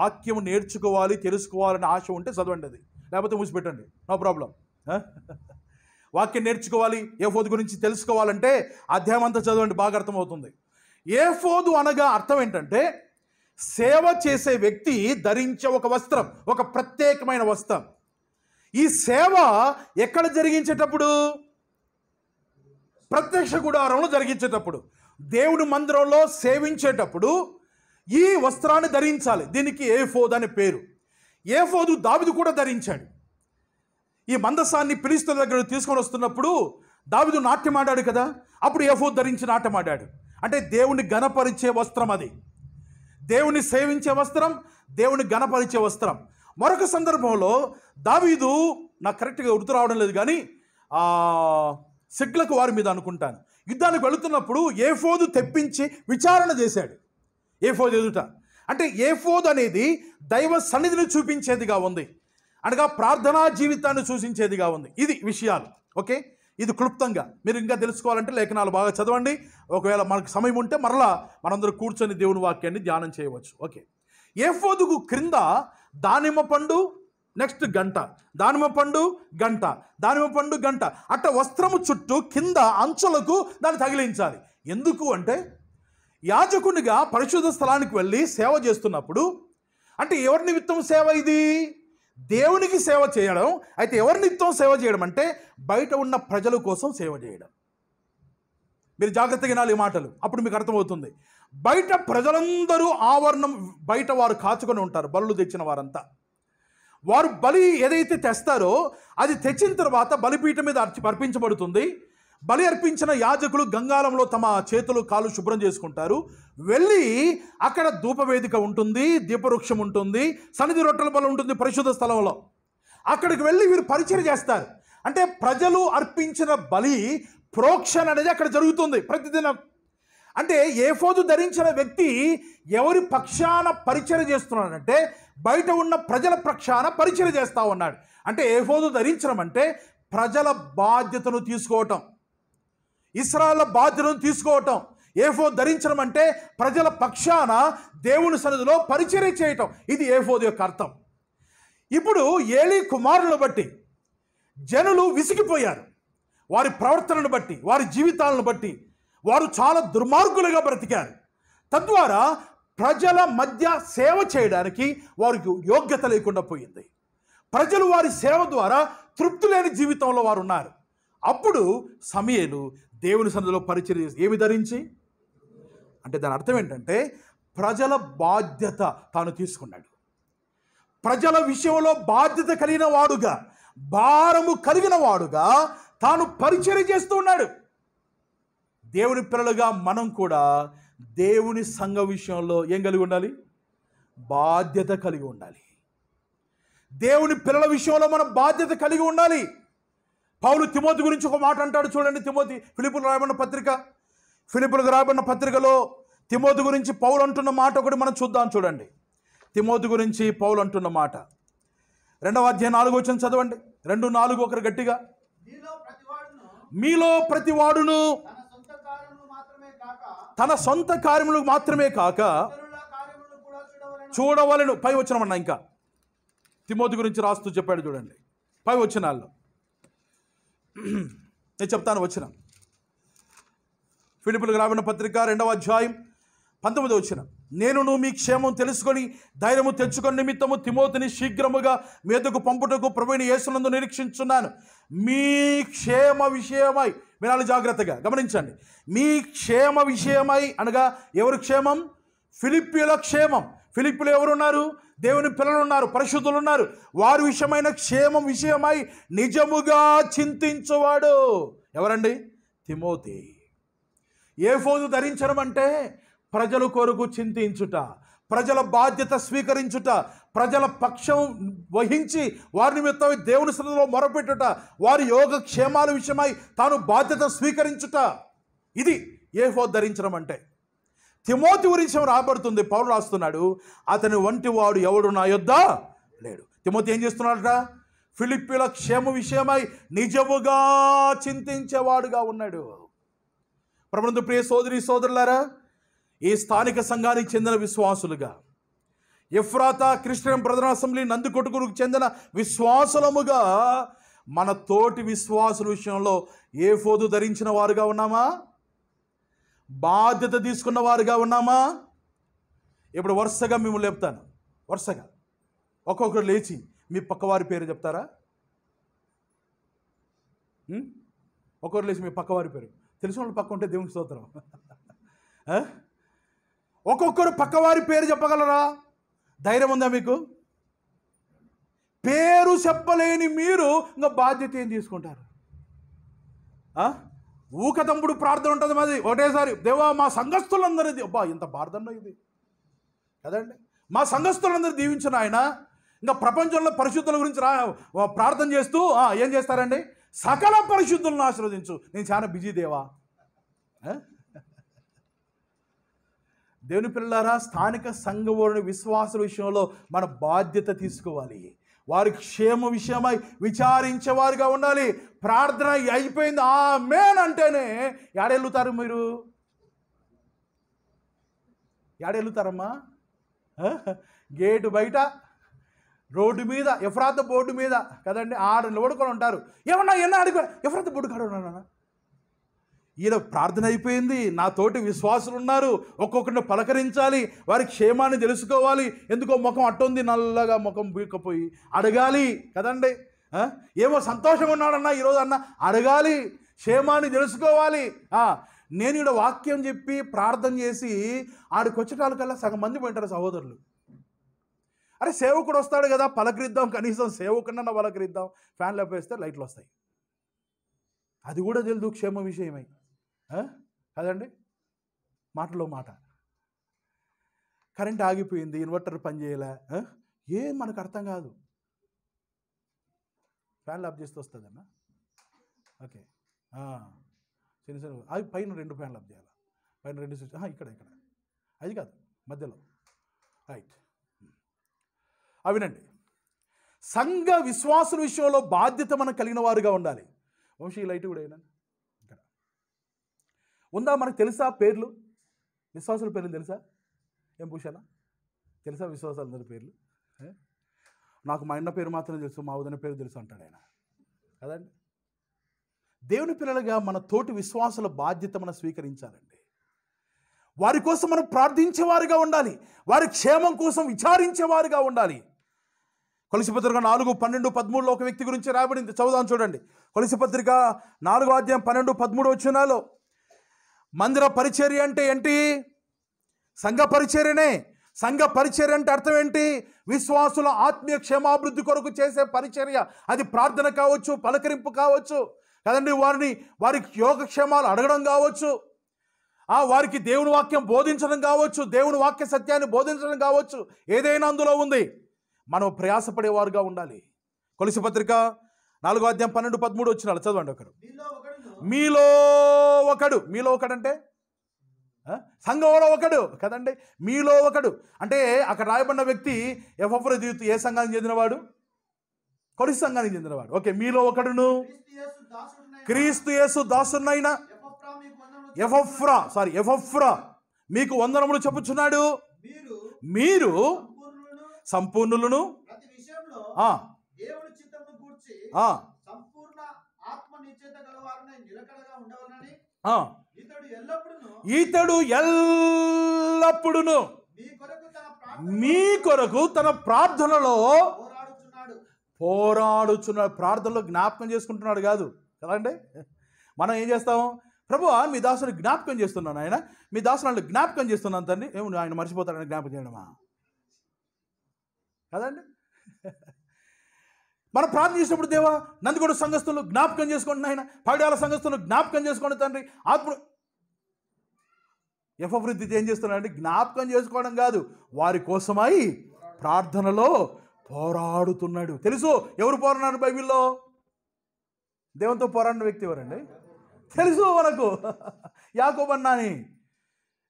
వాక్యం నేర్చుకోవాలి తెలుసుకోవాలని ఆశ ఉంటే చదవండి అది లేకపోతే మూసిపెట్టండి నో ప్రాబ్లం వాక్యం నేర్చుకోవాలి ఏ ఫోదు గురించి తెలుసుకోవాలంటే అధ్యాయం అంతా చదవండి బాగా అర్థమవుతుంది ఏ ఫోదు అనగా అర్థం ఏంటంటే సేవ చేసే వ్యక్తి ధరించే ఒక వస్త్రం ఒక ప్రత్యేకమైన వస్త్రం ఈ సేవ ఎక్కడ జరిగించేటప్పుడు ప్రత్యక్ష గుడారంలో జరిగించేటప్పుడు దేవుని మందిరంలో సేవించేటప్పుడు ఈ వస్త్రాన్ని ధరించాలి దీనికి ఏ ఫోద్ అనే పేరు ఏఫోదు దావిదు కూడా ధరించాడు ఈ మందసాన్ని పిలిస్తుల దగ్గర తీసుకొని వస్తున్నప్పుడు దావిదు నాట్యమాడాడు కదా అప్పుడు ఏఫోదు ధరించి నాట్యమాడాడు అంటే దేవుని గణపరిచే వస్త్రం అది దేవుని సేవించే వస్త్రం దేవుని గణపరిచే వస్త్రం మరొక సందర్భంలో దావీదు నాకు కరెక్ట్గా గుర్తు రావడం లేదు కానీ సిగ్లకు వారి మీద అనుకుంటాను యుద్ధానికి వెళుతున్నప్పుడు ఏఫోదు తెప్పించి విచారణ చేశాడు ఏఫోదు ఎదుట అంటే ఏఫోద్ అనేది దైవ సన్నిధిని చూపించేదిగా ఉంది అనగా ప్రార్థనా జీవితాన్ని సూచించేదిగా ఉంది ఇది విషయాలు ఓకే ఇది క్లుప్తంగా మీరు ఇంకా తెలుసుకోవాలంటే లేఖనాలు బాగా చదవండి ఒకవేళ మనకు సమయం ఉంటే మరలా మనందరూ కూర్చొని దేవుని వాక్యాన్ని ధ్యానం చేయవచ్చు ఓకే ఏఫోదుకు క్రింద దానిమ్మ పండు నెక్స్ట్ గంట దానిమ్మ పండు గంట దానిమ్మ పండు గంట అట్ట వస్త్రము చుట్టూ కింద అంచులకు దాన్ని తగిలించాలి ఎందుకు అంటే యాజకునిగా పరిశుద్ధ స్థలానికి వెళ్ళి సేవ చేస్తున్నప్పుడు అంటే ఎవరి నిమిత్తం సేవ ఇది దేవునికి సేవ చేయడం అయితే ఎవరి నిమిత్తం సేవ చేయడం అంటే బయట ఉన్న ప్రజల కోసం సేవ చేయడం మీరు జాగ్రత్తగా వినాలి ఈ మాటలు అప్పుడు మీకు అర్థమవుతుంది బయట ప్రజలందరూ ఆవరణం బయట వారు కాచుకొని ఉంటారు బలులు తెచ్చిన వారంతా వారు బలి ఏదైతే తెస్తారో అది తెచ్చిన తర్వాత బలిపీఠం మీద అర్చి అర్పించబడుతుంది బలి అర్పించిన యాజకులు గంగాలంలో తమ చేతులు కాలు శుభ్రం చేసుకుంటారు వెళ్ళి అక్కడ ధూపవేదిక ఉంటుంది దీపవృక్షం ఉంటుంది సన్నిధి రొట్టెల బలం ఉంటుంది పరిశుద్ధ స్థలంలో అక్కడికి వెళ్ళి వీరు పరిచయం చేస్తారు అంటే ప్రజలు అర్పించిన బలి ప్రోక్షణ అనేది అక్కడ జరుగుతుంది ప్రతిదినం అంటే ఏ ఫోజు ధరించిన వ్యక్తి ఎవరి పక్షాన పరిచయం చేస్తున్నాడంటే బయట ఉన్న ప్రజల పక్షాన పరిచయం చేస్తా ఉన్నాడు అంటే ఏ ఫోజు ధరించడం అంటే ప్రజల బాధ్యతను తీసుకోవటం ఇస్రాల బాధ్యతను తీసుకోవటం ఏఫో ధరించడం అంటే ప్రజల పక్షాన దేవుని సన్నిధిలో పరిచర్య చేయటం ఇది ఏఫోది యొక్క అర్థం ఇప్పుడు ఏలి కుమారులను బట్టి జనులు విసిగిపోయారు వారి ప్రవర్తనను బట్టి వారి జీవితాలను బట్టి వారు చాలా దుర్మార్గులుగా బ్రతికారు తద్వారా ప్రజల మధ్య సేవ చేయడానికి వారికి యోగ్యత లేకుండా పోయింది ప్రజలు వారి సేవ ద్వారా తృప్తి లేని జీవితంలో వారు ఉన్నారు అప్పుడు సమయలు దేవుని సన్నిధిలో పరిచయం చేసి ఏమి ధరించి అంటే దాని అర్థం ఏంటంటే ప్రజల బాధ్యత తాను తీసుకున్నాడు ప్రజల విషయంలో బాధ్యత కలిగిన వాడుగా భారము కలిగిన వాడుగా తాను పరిచయం చేస్తూ ఉన్నాడు దేవుని పిల్లలుగా మనం కూడా దేవుని సంఘ విషయంలో ఏం కలిగి ఉండాలి బాధ్యత కలిగి ఉండాలి దేవుని పిల్లల విషయంలో మనం బాధ్యత కలిగి ఉండాలి పౌలు తిమోతి గురించి ఒక మాట అంటాడు చూడండి తిమోతి ఫిలిపులు రాయబడిన పత్రిక ఫిలిపులు రాయబడిన పత్రికలో తిమోతి గురించి పౌలు అంటున్న మాట ఒకటి మనం చూద్దాం చూడండి తిమోతి గురించి పౌలు అంటున్న మాట రెండవ అధ్యాయం నాలుగు వచ్చిన చదవండి రెండు నాలుగు ఒకరు గట్టిగా మీలో ప్రతివాడును తన సొంత కార్యములకు మాత్రమే కాక చూడవలను పై వచ్చినమన్నా ఇంకా తిమోతి గురించి రాస్తూ చెప్పాడు చూడండి పై వచ్చినాల్లో నేను చెప్తాను వచ్చిన ఫిలిపులు గ్రామీణ పత్రిక రెండవ అధ్యాయం పంతొమ్మిది వచ్చిన నేను నువ్వు మీ క్షేమం తెలుసుకొని ధైర్యము తెచ్చుకొని నిమిత్తము తిమోతిని శీఘ్రముగా మీదకు పంపుటకు ప్రవీణ యేసునందు నిరీక్షించున్నాను మీ క్షేమ విషయమై వినాలి జాగ్రత్తగా గమనించండి మీ క్షేమ విషయమై అనగా ఎవరి క్షేమం ఫిలిపిల క్షేమం ఫిలిప్పులు ఎవరున్నారు దేవుని పిల్లలు ఉన్నారు పరిశుద్ధులు ఉన్నారు వారి విషయమైన క్షేమం విషయమై నిజముగా చింతించువాడు ఎవరండి తిమోతి ఏ ఫోజు ధరించడం అంటే ప్రజల కొరకు చింతించుట ప్రజల బాధ్యత స్వీకరించుట ప్రజల పక్షం వహించి వారి నిమిత్తం దేవుని శ్రద్ధలో మొరపెట్టుట వారి యోగ క్షేమాల విషయమై తాను బాధ్యత స్వీకరించుట ఇది ఏ ఫోజు ధరించడం అంటే తిమోతి గురించి రాబడుతుంది పౌరులు రాస్తున్నాడు అతని వంటి వాడు ఎవడు నా యొద్ లేడు తిమోతి ఏం చేస్తున్నాడట ఫిలిప్పీల క్షేమ విషయమై నిజముగా చింతించేవాడుగా ఉన్నాడు ప్రబంధ ప్రియ సోదరి సోదరులారా ఈ స్థానిక సంఘానికి చెందిన విశ్వాసులుగా ఇఫ్రాత క్రిస్టియన్ ప్రధాన అసెంబ్లీ నందికొట్టుకురుకు చెందిన విశ్వాసులముగా మన తోటి విశ్వాసుల విషయంలో ఏ ఫోదు ధరించిన వారుగా ఉన్నామా బాధ్యత తీసుకున్న వారుగా ఉన్నామా ఇప్పుడు వరుసగా మేము లేపుతాను వరుసగా ఒక్కొక్కరు లేచి మీ పక్కవారి పేరు చెప్తారా ఒక్కొక్కరు లేచి మీ పక్కవారి పేరు తెలిసిన వాళ్ళు పక్క ఉంటే దేవునికి స్తోత్రం ఒక్కొక్కరు పక్కవారి పేరు చెప్పగలరా ధైర్యం ఉందా మీకు పేరు చెప్పలేని మీరు ఇంకా బాధ్యత ఏం తీసుకుంటారు ఊకతంపుడు ప్రార్థన ఉంటుంది మాది ఒకటేసారి దేవా మా సంఘస్థులందరూ అబ్బా ఇంత ప్రార్థన ఇది కదండి మా సంఘస్థులందరూ దీవించిన ఆయన ఇంకా ప్రపంచంలో పరిశుద్ధుల గురించి రా ప్రార్థన చేస్తూ ఏం చేస్తారండి సకల పరిశుద్ధులను ఆశీర్వదించు నేను చాలా బిజీ దేవా దేవుని పిల్లారా స్థానిక సంఘ విశ్వాస విషయంలో మన బాధ్యత తీసుకోవాలి వారి క్షేమ విషయమై విచారించేవారుగా ఉండాలి ప్రార్థన అయిపోయింది ఆ మేన్ అంటేనే ఏడెళ్ళుతారు మీరు ఏడెళ్ళుతారమ్మా గేటు బయట రోడ్డు మీద ఎఫ్రాత బోర్డు మీద కదండి ఆడ నిలబడుకొని ఉంటారు ఏమన్నా ఎన్న అడుగు ఎఫ్రాత బోర్డు కాడు ఈయన ప్రార్థన అయిపోయింది నా తోటి విశ్వాసులు ఉన్నారు ఒక్కొక్కరిని పలకరించాలి వారి క్షేమాన్ని తెలుసుకోవాలి ఎందుకో ముఖం అట్టుంది నల్లగా ముఖం బీకపోయి అడగాలి కదండి ఏమో సంతోషం ఉన్నాడన్నా ఈరోజు అన్న అడగాలి క్షేమాన్ని తెలుసుకోవాలి నేను ఇక్కడ వాక్యం చెప్పి ప్రార్థన చేసి ఆడికి వచ్చేటాలకల్లా సగం మంది పోయింటారు సహోదరులు అరే సేవకుడు వస్తాడు కదా పలకరిద్దాం కనీసం సేవకుండా పలకరిద్దాం ఫ్యాన్లు అప్పేస్తే లైట్లు వస్తాయి అది కూడా తెలుదు క్షేమ విషయమై కదండి మాటలో మాట కరెంట్ ఆగిపోయింది ఇన్వర్టర్ పనిచేయలే ఏం మనకు అర్థం కాదు ఫ్యాన్లు ఆఫ్ చేస్తే వస్తుందన్న ఓకే చిన్న చిన్న అవి పైన రెండు ఫ్యాన్లు ఆఫ్ చేయాలి పైన రెండు స్విచ్ ఇక్కడ ఇక్కడ అది కాదు మధ్యలో రైట్ అవినండి సంఘ విశ్వాసుల విషయంలో బాధ్యత మనం కలిగిన వారుగా ఉండాలి వంశీ లైట్ కూడా అయినా ఉందా మనకు తెలుసా పేర్లు విశ్వాసుల పేర్లు తెలుసా ఏం భూషణ తెలుసా విశ్వాసాలందరి పేర్లు నాకు మా అన్న పేరు మాత్రం తెలుసు మా వదిన పేరు తెలుసు అంటాడు ఆయన కదండి దేవుని పిల్లలుగా మన తోటి విశ్వాసుల బాధ్యత మనం స్వీకరించాలండి వారి కోసం మనం ప్రార్థించేవారుగా ఉండాలి వారి క్షేమం కోసం విచారించేవారుగా ఉండాలి కొలసిపత్రిక నాలుగు పన్నెండు పదమూడులో ఒక వ్యక్తి గురించి రాబడింది చదువుదాం చూడండి కొలసిపత్రిక నాలుగు అధ్యాయం పన్నెండు పదమూడు వచ్చినాలో మందిర పరిచర్య అంటే ఏంటి సంఘ పరిచర్యనే సంఘ పరిచర్య అంటే అర్థం ఏంటి విశ్వాసుల ఆత్మీయ క్షేమాభివృద్ధి కొరకు చేసే పరిచర్య అది ప్రార్థన కావచ్చు పలకరింపు కావచ్చు కదండి వారిని వారికి యోగక్షేమాలు అడగడం కావచ్చు ఆ వారికి దేవుని వాక్యం బోధించడం కావచ్చు దేవుని వాక్య సత్యాన్ని బోధించడం కావచ్చు ఏదైనా అందులో ఉంది మనం ప్రయాసపడేవారుగా ఉండాలి కొలిసి పత్రిక నాలుగో అధ్యాయం పన్నెండు పదమూడు వచ్చినాడు చదవండి ఒకరు మీలో ఒకడు మీలో ఒకడంటే సంఘంలో ఒకడు కదండి మీలో ఒకడు అంటే అక్కడ రాయబడిన వ్యక్తి ఎఫ్ఎఫ్ర జీవితం ఏ సంఘానికి చెందినవాడు కొరిసి సంఘానికి చెందినవాడు ఓకే మీలో ఒకడును క్రీస్తు యేసు దాసునైనా ఎఫ్ఎఫ్రా సారీ ఎఫ్ఎఫ్రా మీకు వందనములు చెప్పుచున్నాడు మీరు సంపూర్ణులను ఈతడు ఎల్లప్పుడును మీ కొరకు తన ప్రార్థనలో పోరాడుచున్న ప్రార్థనలో జ్ఞాపకం చేసుకుంటున్నాడు కాదు కదండి మనం ఏం చేస్తాము ప్రభు మీ దాసుని జ్ఞాపకం చేస్తున్నాను ఆయన మీ దాసుని జ్ఞాపకం చేస్తున్నాను తండ్రి ఏమి ఆయన మర్చిపోతాడని జ్ఞాపకం చేయడమా కదండి మనం ప్రార్థన చేసినప్పుడు దేవా నందిగూడ సంఘస్థులు జ్ఞాపకం చేసుకోండి నాయన పగడాల సంఘస్థులు జ్ఞాపకం చేసుకోండి తండ్రి ఆత్మ యఫభివృద్ధి ఏం చేస్తున్నాడంటే జ్ఞాపకం చేసుకోవడం కాదు వారి కోసమై ప్రార్థనలో పోరాడుతున్నాడు తెలుసు ఎవరు పోరాడు బైబిల్లో దేవంతో పోరాడిన వ్యక్తి ఎవరండి తెలుసు మనకు యాకోబన్నాని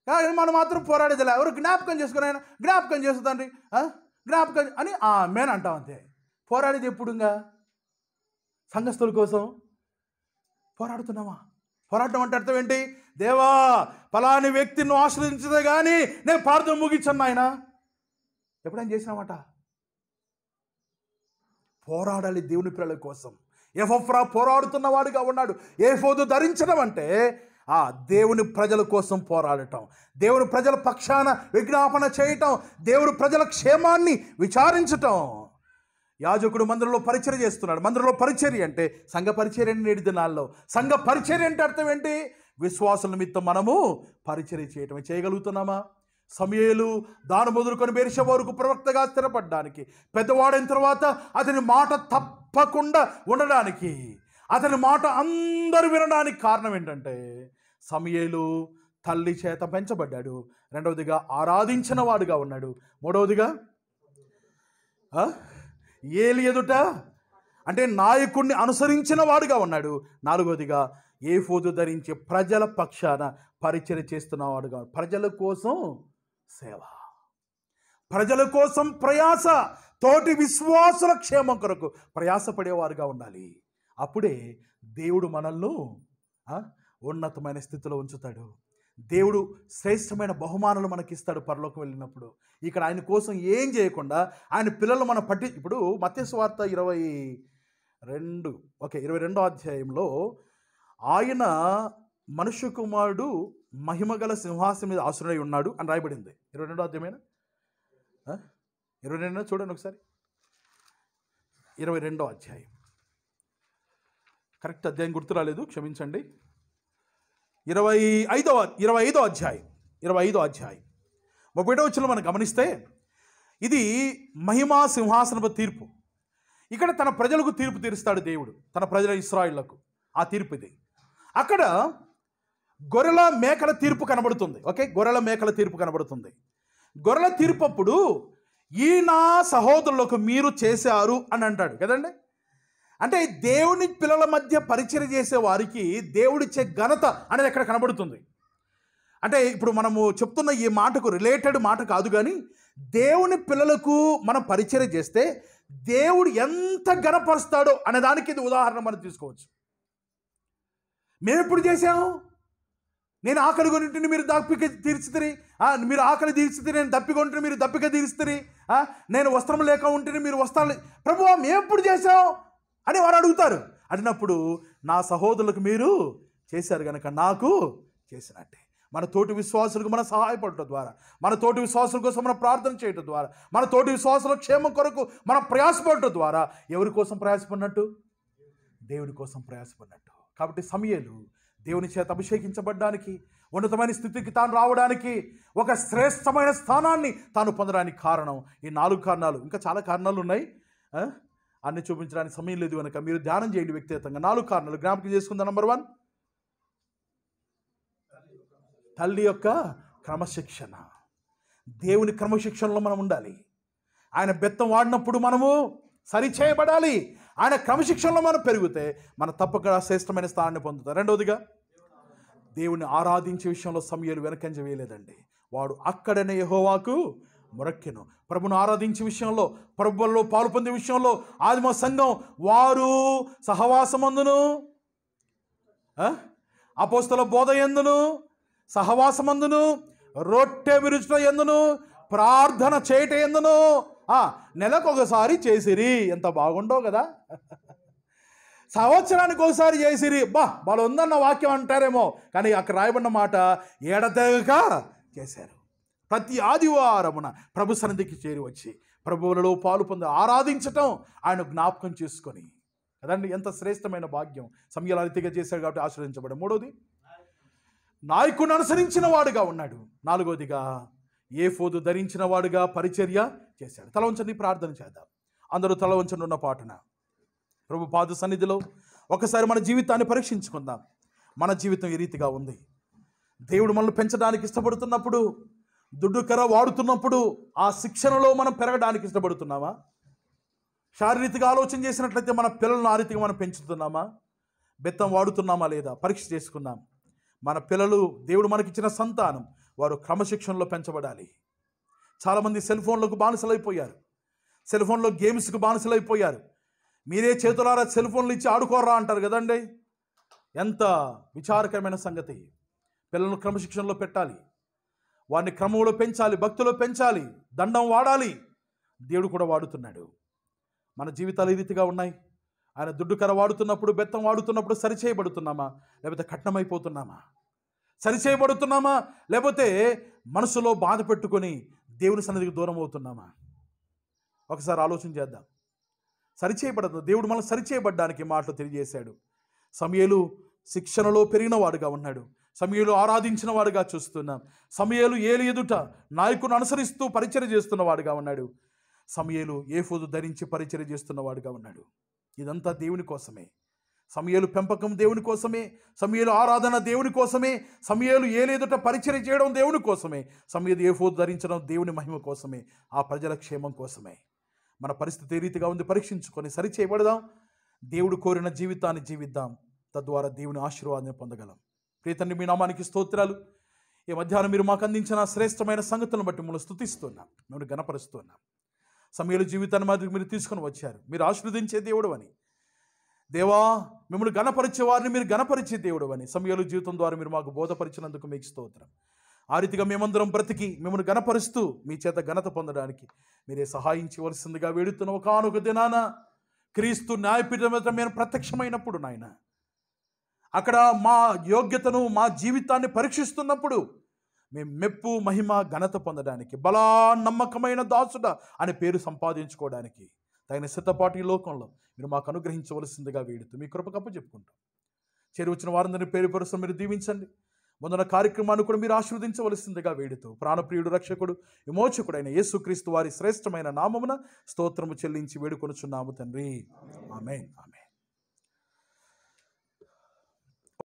కానీ మనం మాత్రం పోరాడేదిలే ఎవరు జ్ఞాపకం చేసుకుని ఆయన జ్ఞాపకం చేస్తుంది తండ్రి జ్ఞాపకం అని ఆ మేన్ అంటాం అంతే పోరాడేది ఎప్పుడుగా సంఘస్థుల కోసం పోరాడుతున్నావా పోరాటం అంటే అర్థం ఏంటి దేవా ఫలాని వ్యక్తిని ఆశ్రయించదే కానీ నేను పార్థం ముగించాను ఆయన ఎప్పుడైనా చేసినామాట పోరాడాలి దేవుని పిల్లల కోసం ఎఫ్రా పోరాడుతున్నవాడుగా ఉన్నాడు ఏ ఫోదు ధరించడం అంటే ఆ దేవుని ప్రజల కోసం పోరాడటం దేవుని ప్రజల పక్షాన విజ్ఞాపన చేయటం దేవుని ప్రజల క్షేమాన్ని విచారించటం యాజకుడు మందిరంలో పరిచర్య చేస్తున్నాడు మందిరంలో పరిచర్య అంటే సంఘ పరిచర్య నేటి దినాల్లో సంఘ పరిచర్య అంటే అర్థం ఏంటి విశ్వాసుల నిమిత్తం మనము పరిచర్య చేయటమే చేయగలుగుతున్నామా సమయలు దాని మొదలుకొని బేరిష వరకు ప్రవక్తగా స్థిరపడడానికి పెద్దవాడైన తర్వాత అతని మాట తప్పకుండా ఉండడానికి అతని మాట అందరూ వినడానికి కారణం ఏంటంటే సమయలు తల్లి చేత పెంచబడ్డాడు రెండవదిగా ఆరాధించిన వాడుగా ఉన్నాడు మూడవదిగా ఏలి ఎదుట అంటే నాయకుడిని అనుసరించిన వాడుగా ఉన్నాడు నాలుగోదిగా ఏ ఫోదు ధరించి ప్రజల పక్షాన పరిచయం చేస్తున్నవాడుగా ప్రజల కోసం సేవ ప్రజల కోసం ప్రయాస తోటి విశ్వాసుల క్షేమం కొరకు ప్రయాసపడేవారుగా ఉండాలి అప్పుడే దేవుడు మనల్ని ఉన్నతమైన స్థితిలో ఉంచుతాడు దేవుడు శ్రేష్టమైన బహుమానులు మనకిస్తాడు పరలోకం వెళ్ళినప్పుడు ఇక్కడ ఆయన కోసం ఏం చేయకుండా ఆయన పిల్లలు మనం పట్టి ఇప్పుడు మత్స్యవార్త ఇరవై రెండు ఓకే ఇరవై రెండో అధ్యాయంలో ఆయన మనుష్య కుమారుడు మహిమగల సింహాసనం మీద ఆసురుడై ఉన్నాడు అని రాయబడింది ఇరవై రెండో అధ్యాయమైన ఇరవై రెండో చూడండి ఒకసారి ఇరవై రెండో అధ్యాయం కరెక్ట్ అధ్యాయం గుర్తు రాలేదు క్షమించండి ఇరవై ఐదవ ఇరవై ఐదో అధ్యాయం ఇరవై ఐదో అధ్యాయం ఒకటో వచ్చిన మనం గమనిస్తే ఇది మహిమా సింహాసనపు తీర్పు ఇక్కడ తన ప్రజలకు తీర్పు తీరుస్తాడు దేవుడు తన ప్రజల ఇస్రాయిళ్లకు ఆ తీర్పు ఇది అక్కడ గొర్రెల మేకల తీర్పు కనబడుతుంది ఓకే గొర్రెల మేకల తీర్పు కనబడుతుంది గొర్రెల తీర్పు అప్పుడు ఈ నా సహోదరులకు మీరు చేశారు అని అంటాడు కదండి అంటే దేవుని పిల్లల మధ్య పరిచయం చేసే వారికి దేవుడిచ్చే ఘనత అనేది ఎక్కడ కనబడుతుంది అంటే ఇప్పుడు మనము చెప్తున్న ఈ మాటకు రిలేటెడ్ మాట కాదు కానీ దేవుని పిల్లలకు మనం పరిచయం చేస్తే దేవుడు ఎంత ఘనపరుస్తాడో అనే దానికి ఇది ఉదాహరణ మనం తీసుకోవచ్చు మేము ఎప్పుడు చేసాము నేను ఆకలి కొనింటిని మీరు దప్పిక తీర్చుతుంది మీరు ఆకలి తీర్చుతుంది నేను దప్పికొంటుని మీరు దప్పిక తీరుస్తుంది నేను వస్త్రం లేక ఉంటేనే మీరు వస్త్రాలు ప్రభు మేము ఎప్పుడు చేసాం అని వారు అడుగుతారు అడిగినప్పుడు నా సహోదరులకు మీరు చేశారు కనుక నాకు చేసినట్టే మన తోటి విశ్వాసులకు మనం సహాయపడటం ద్వారా మన తోటి విశ్వాసుల కోసం మనం ప్రార్థన చేయటం ద్వారా మన తోటి విశ్వాసుల క్షేమం కొరకు మనం ప్రయాసపడటం ద్వారా ఎవరి కోసం ప్రయాసపడినట్టు దేవుడి కోసం ప్రయాసపడినట్టు కాబట్టి సమయలు దేవుని చేత అభిషేకించబడడానికి ఉన్నతమైన స్థితికి తాను రావడానికి ఒక శ్రేష్టమైన స్థానాన్ని తాను పొందడానికి కారణం ఈ నాలుగు కారణాలు ఇంకా చాలా కారణాలు ఉన్నాయి అన్ని చూపించడానికి సమయం లేదు కనుక మీరు ధ్యానం చేయండి వ్యక్తిగతంగా నాలుగు కారణాలు జ్ఞాపకం చేసుకుందా నంబర్ వన్ తల్లి యొక్క క్రమశిక్షణ దేవుని క్రమశిక్షణలో మనం ఉండాలి ఆయన బెత్తం వాడినప్పుడు మనము సరిచేయబడాలి ఆయన క్రమశిక్షణలో మనం పెరిగితే మనం తప్పక శ్రేష్టమైన స్థానాన్ని పొందుతాం రెండవదిగా దేవుని ఆరాధించే విషయంలో సమయాలు వెనకంజ వేయలేదండి వాడు అక్కడనే యహోవాకు మొరక్కెను ప్రభును ఆరాధించే విషయంలో ప్రభుల్లో పాలు పొందే విషయంలో ఆదిమ సంఘం వారు సహవాసమందును అపోస్తల బోధ ఎందును సహవాసమందును రొట్టె విరుచుట ఎందును ప్రార్థన చేయట ఎందును నెలకు ఒకసారి చేసిరి ఎంత బాగుండో కదా సంవత్సరానికి ఒకసారి చేసిరి బా వాళ్ళు ఉందన్న వాక్యం అంటారేమో కానీ అక్కడ రాయబడిన మాట ఏడతెగక చేశారు ప్రతి ఆదివారమున ప్రభు సన్నిధికి చేరి వచ్చి ప్రభువులలో పాలు పొంది ఆరాధించటం ఆయన జ్ఞాపకం చేసుకొని కదండి ఎంత శ్రేష్టమైన భాగ్యం సమయాల అతిగా చేశాడు కాబట్టి ఆశ్రయించబడి మూడోది నాయకుని అనుసరించిన వాడుగా ఉన్నాడు నాలుగోదిగా ఏ ఫోదు ధరించిన వాడుగా పరిచర్య చేశాడు తల వంచండి ప్రార్థన చేద్దాం అందరూ తల వంచండి ఉన్న పాటున ప్రభు పాద సన్నిధిలో ఒకసారి మన జీవితాన్ని పరీక్షించుకుందాం మన జీవితం ఈ రీతిగా ఉంది దేవుడు మనల్ని పెంచడానికి ఇష్టపడుతున్నప్పుడు దుడ్డు కర వాడుతున్నప్పుడు ఆ శిక్షణలో మనం పెరగడానికి ఇష్టపడుతున్నామా శారీరక ఆలోచన చేసినట్లయితే మన పిల్లలను ఆ రీతిగా మనం పెంచుతున్నామా బెత్తం వాడుతున్నామా లేదా పరీక్ష చేసుకున్నాం మన పిల్లలు దేవుడు మనకిచ్చిన సంతానం వారు క్రమశిక్షణలో పెంచబడాలి చాలామంది సెల్ ఫోన్లకు బానిసలైపోయారు సెల్ ఫోన్లో గేమ్స్కు బానిసలైపోయారు మీరే చేతులారా సెల్ ఫోన్లు ఇచ్చి ఆడుకోరా అంటారు కదండీ ఎంత విచారకరమైన సంగతి పిల్లలను క్రమశిక్షణలో పెట్టాలి వారిని క్రమంలో పెంచాలి భక్తులు పెంచాలి దండం వాడాలి దేవుడు కూడా వాడుతున్నాడు మన జీవితాలు ఈ రీతిగా ఉన్నాయి ఆయన దుడ్డుకర వాడుతున్నప్పుడు బెత్తం వాడుతున్నప్పుడు సరిచేయబడుతున్నామా లేకపోతే కఠినమైపోతున్నామా సరిచేయబడుతున్నామా లేకపోతే మనసులో బాధ పెట్టుకొని దేవుని సన్నిధికి దూరం అవుతున్నామా ఒకసారి ఆలోచన చేద్దాం సరిచేయబడదు దేవుడు మనం సరిచేయబడ్డానికి మాటలు తెలియజేశాడు సమయలు శిక్షణలో పెరిగిన వాడుగా ఉన్నాడు సమయలు ఆరాధించిన వాడుగా చూస్తున్నాం సమయలు ఏలి ఎదుట నాయకును అనుసరిస్తూ పరిచయం చేస్తున్నవాడుగా ఉన్నాడు సమయలు ఏ ఫోదు ధరించి పరిచయం చేస్తున్నవాడుగా ఉన్నాడు ఇదంతా దేవుని కోసమే సమయలు పెంపకం దేవుని కోసమే సమయలు ఆరాధన దేవుని కోసమే సమయలు ఏలేదుట పరిచయం చేయడం దేవుని కోసమే సమయలు ఫోదు ధరించడం దేవుని మహిమ కోసమే ఆ ప్రజల క్షేమం కోసమే మన పరిస్థితి ఏ రీతిగా ఉంది పరీక్షించుకొని సరిచేయబడదాం దేవుడు కోరిన జీవితాన్ని జీవిద్దాం తద్వారా దేవుని ఆశీర్వాదం పొందగలం ప్రియతండ్రి మీ నామానికి స్తోత్రాలు ఈ మధ్యాహ్నం మీరు మాకు అందించిన శ్రేష్టమైన సంగతులను బట్టి మిమ్మల్ని స్థుతిస్తున్నాం మిమ్మల్ని గణపరుస్తున్నాం సమయంలో జీవితాన్ని మాదిరి మీరు తీసుకొని వచ్చారు మీరు ఆశీర్వదించే దేవుడు అని దేవా మిమ్మల్ని గణపరిచే వారిని మీరు గణపరిచే దేవుడు అని సమయంలో జీవితం ద్వారా మీరు మాకు బోధపరిచినందుకు మీకు స్తోత్రం ఆ రీతిగా మేమందరం బ్రతికి మిమ్మల్ని గణపరుస్తూ మీ చేత ఘనత పొందడానికి మీరే సహాయించవలసిందిగా వేడుతున్న ఒకనొక దినాన క్రీస్తు న్యాయపీఠం మేము ప్రత్యక్షమైనప్పుడు నాయన అక్కడ మా యోగ్యతను మా జీవితాన్ని పరీక్షిస్తున్నప్పుడు మేము మెప్పు మహిమ ఘనత పొందడానికి బలా నమ్మకమైన దాసుడ అనే పేరు సంపాదించుకోవడానికి తగిన సిద్ధపాటి లోకంలో మీరు మాకు అనుగ్రహించవలసిందిగా వేడుతూ మీ కృపకప్ప చెప్పుకుంటాం చేరి వచ్చిన వారందరినీ పేరు పరుసం మీరు దీవించండి ముందున్న కార్యక్రమాన్ని కూడా మీరు ఆశీర్వదించవలసిందిగా వేడుతూ ప్రాణప్రియుడు రక్షకుడు విమోచకుడైన యేసుక్రీస్తు వారి శ్రేష్టమైన నామమున స్తోత్రము చెల్లించి వేడుకొనుచున్నాము తండ్రి ఆమె ఆమె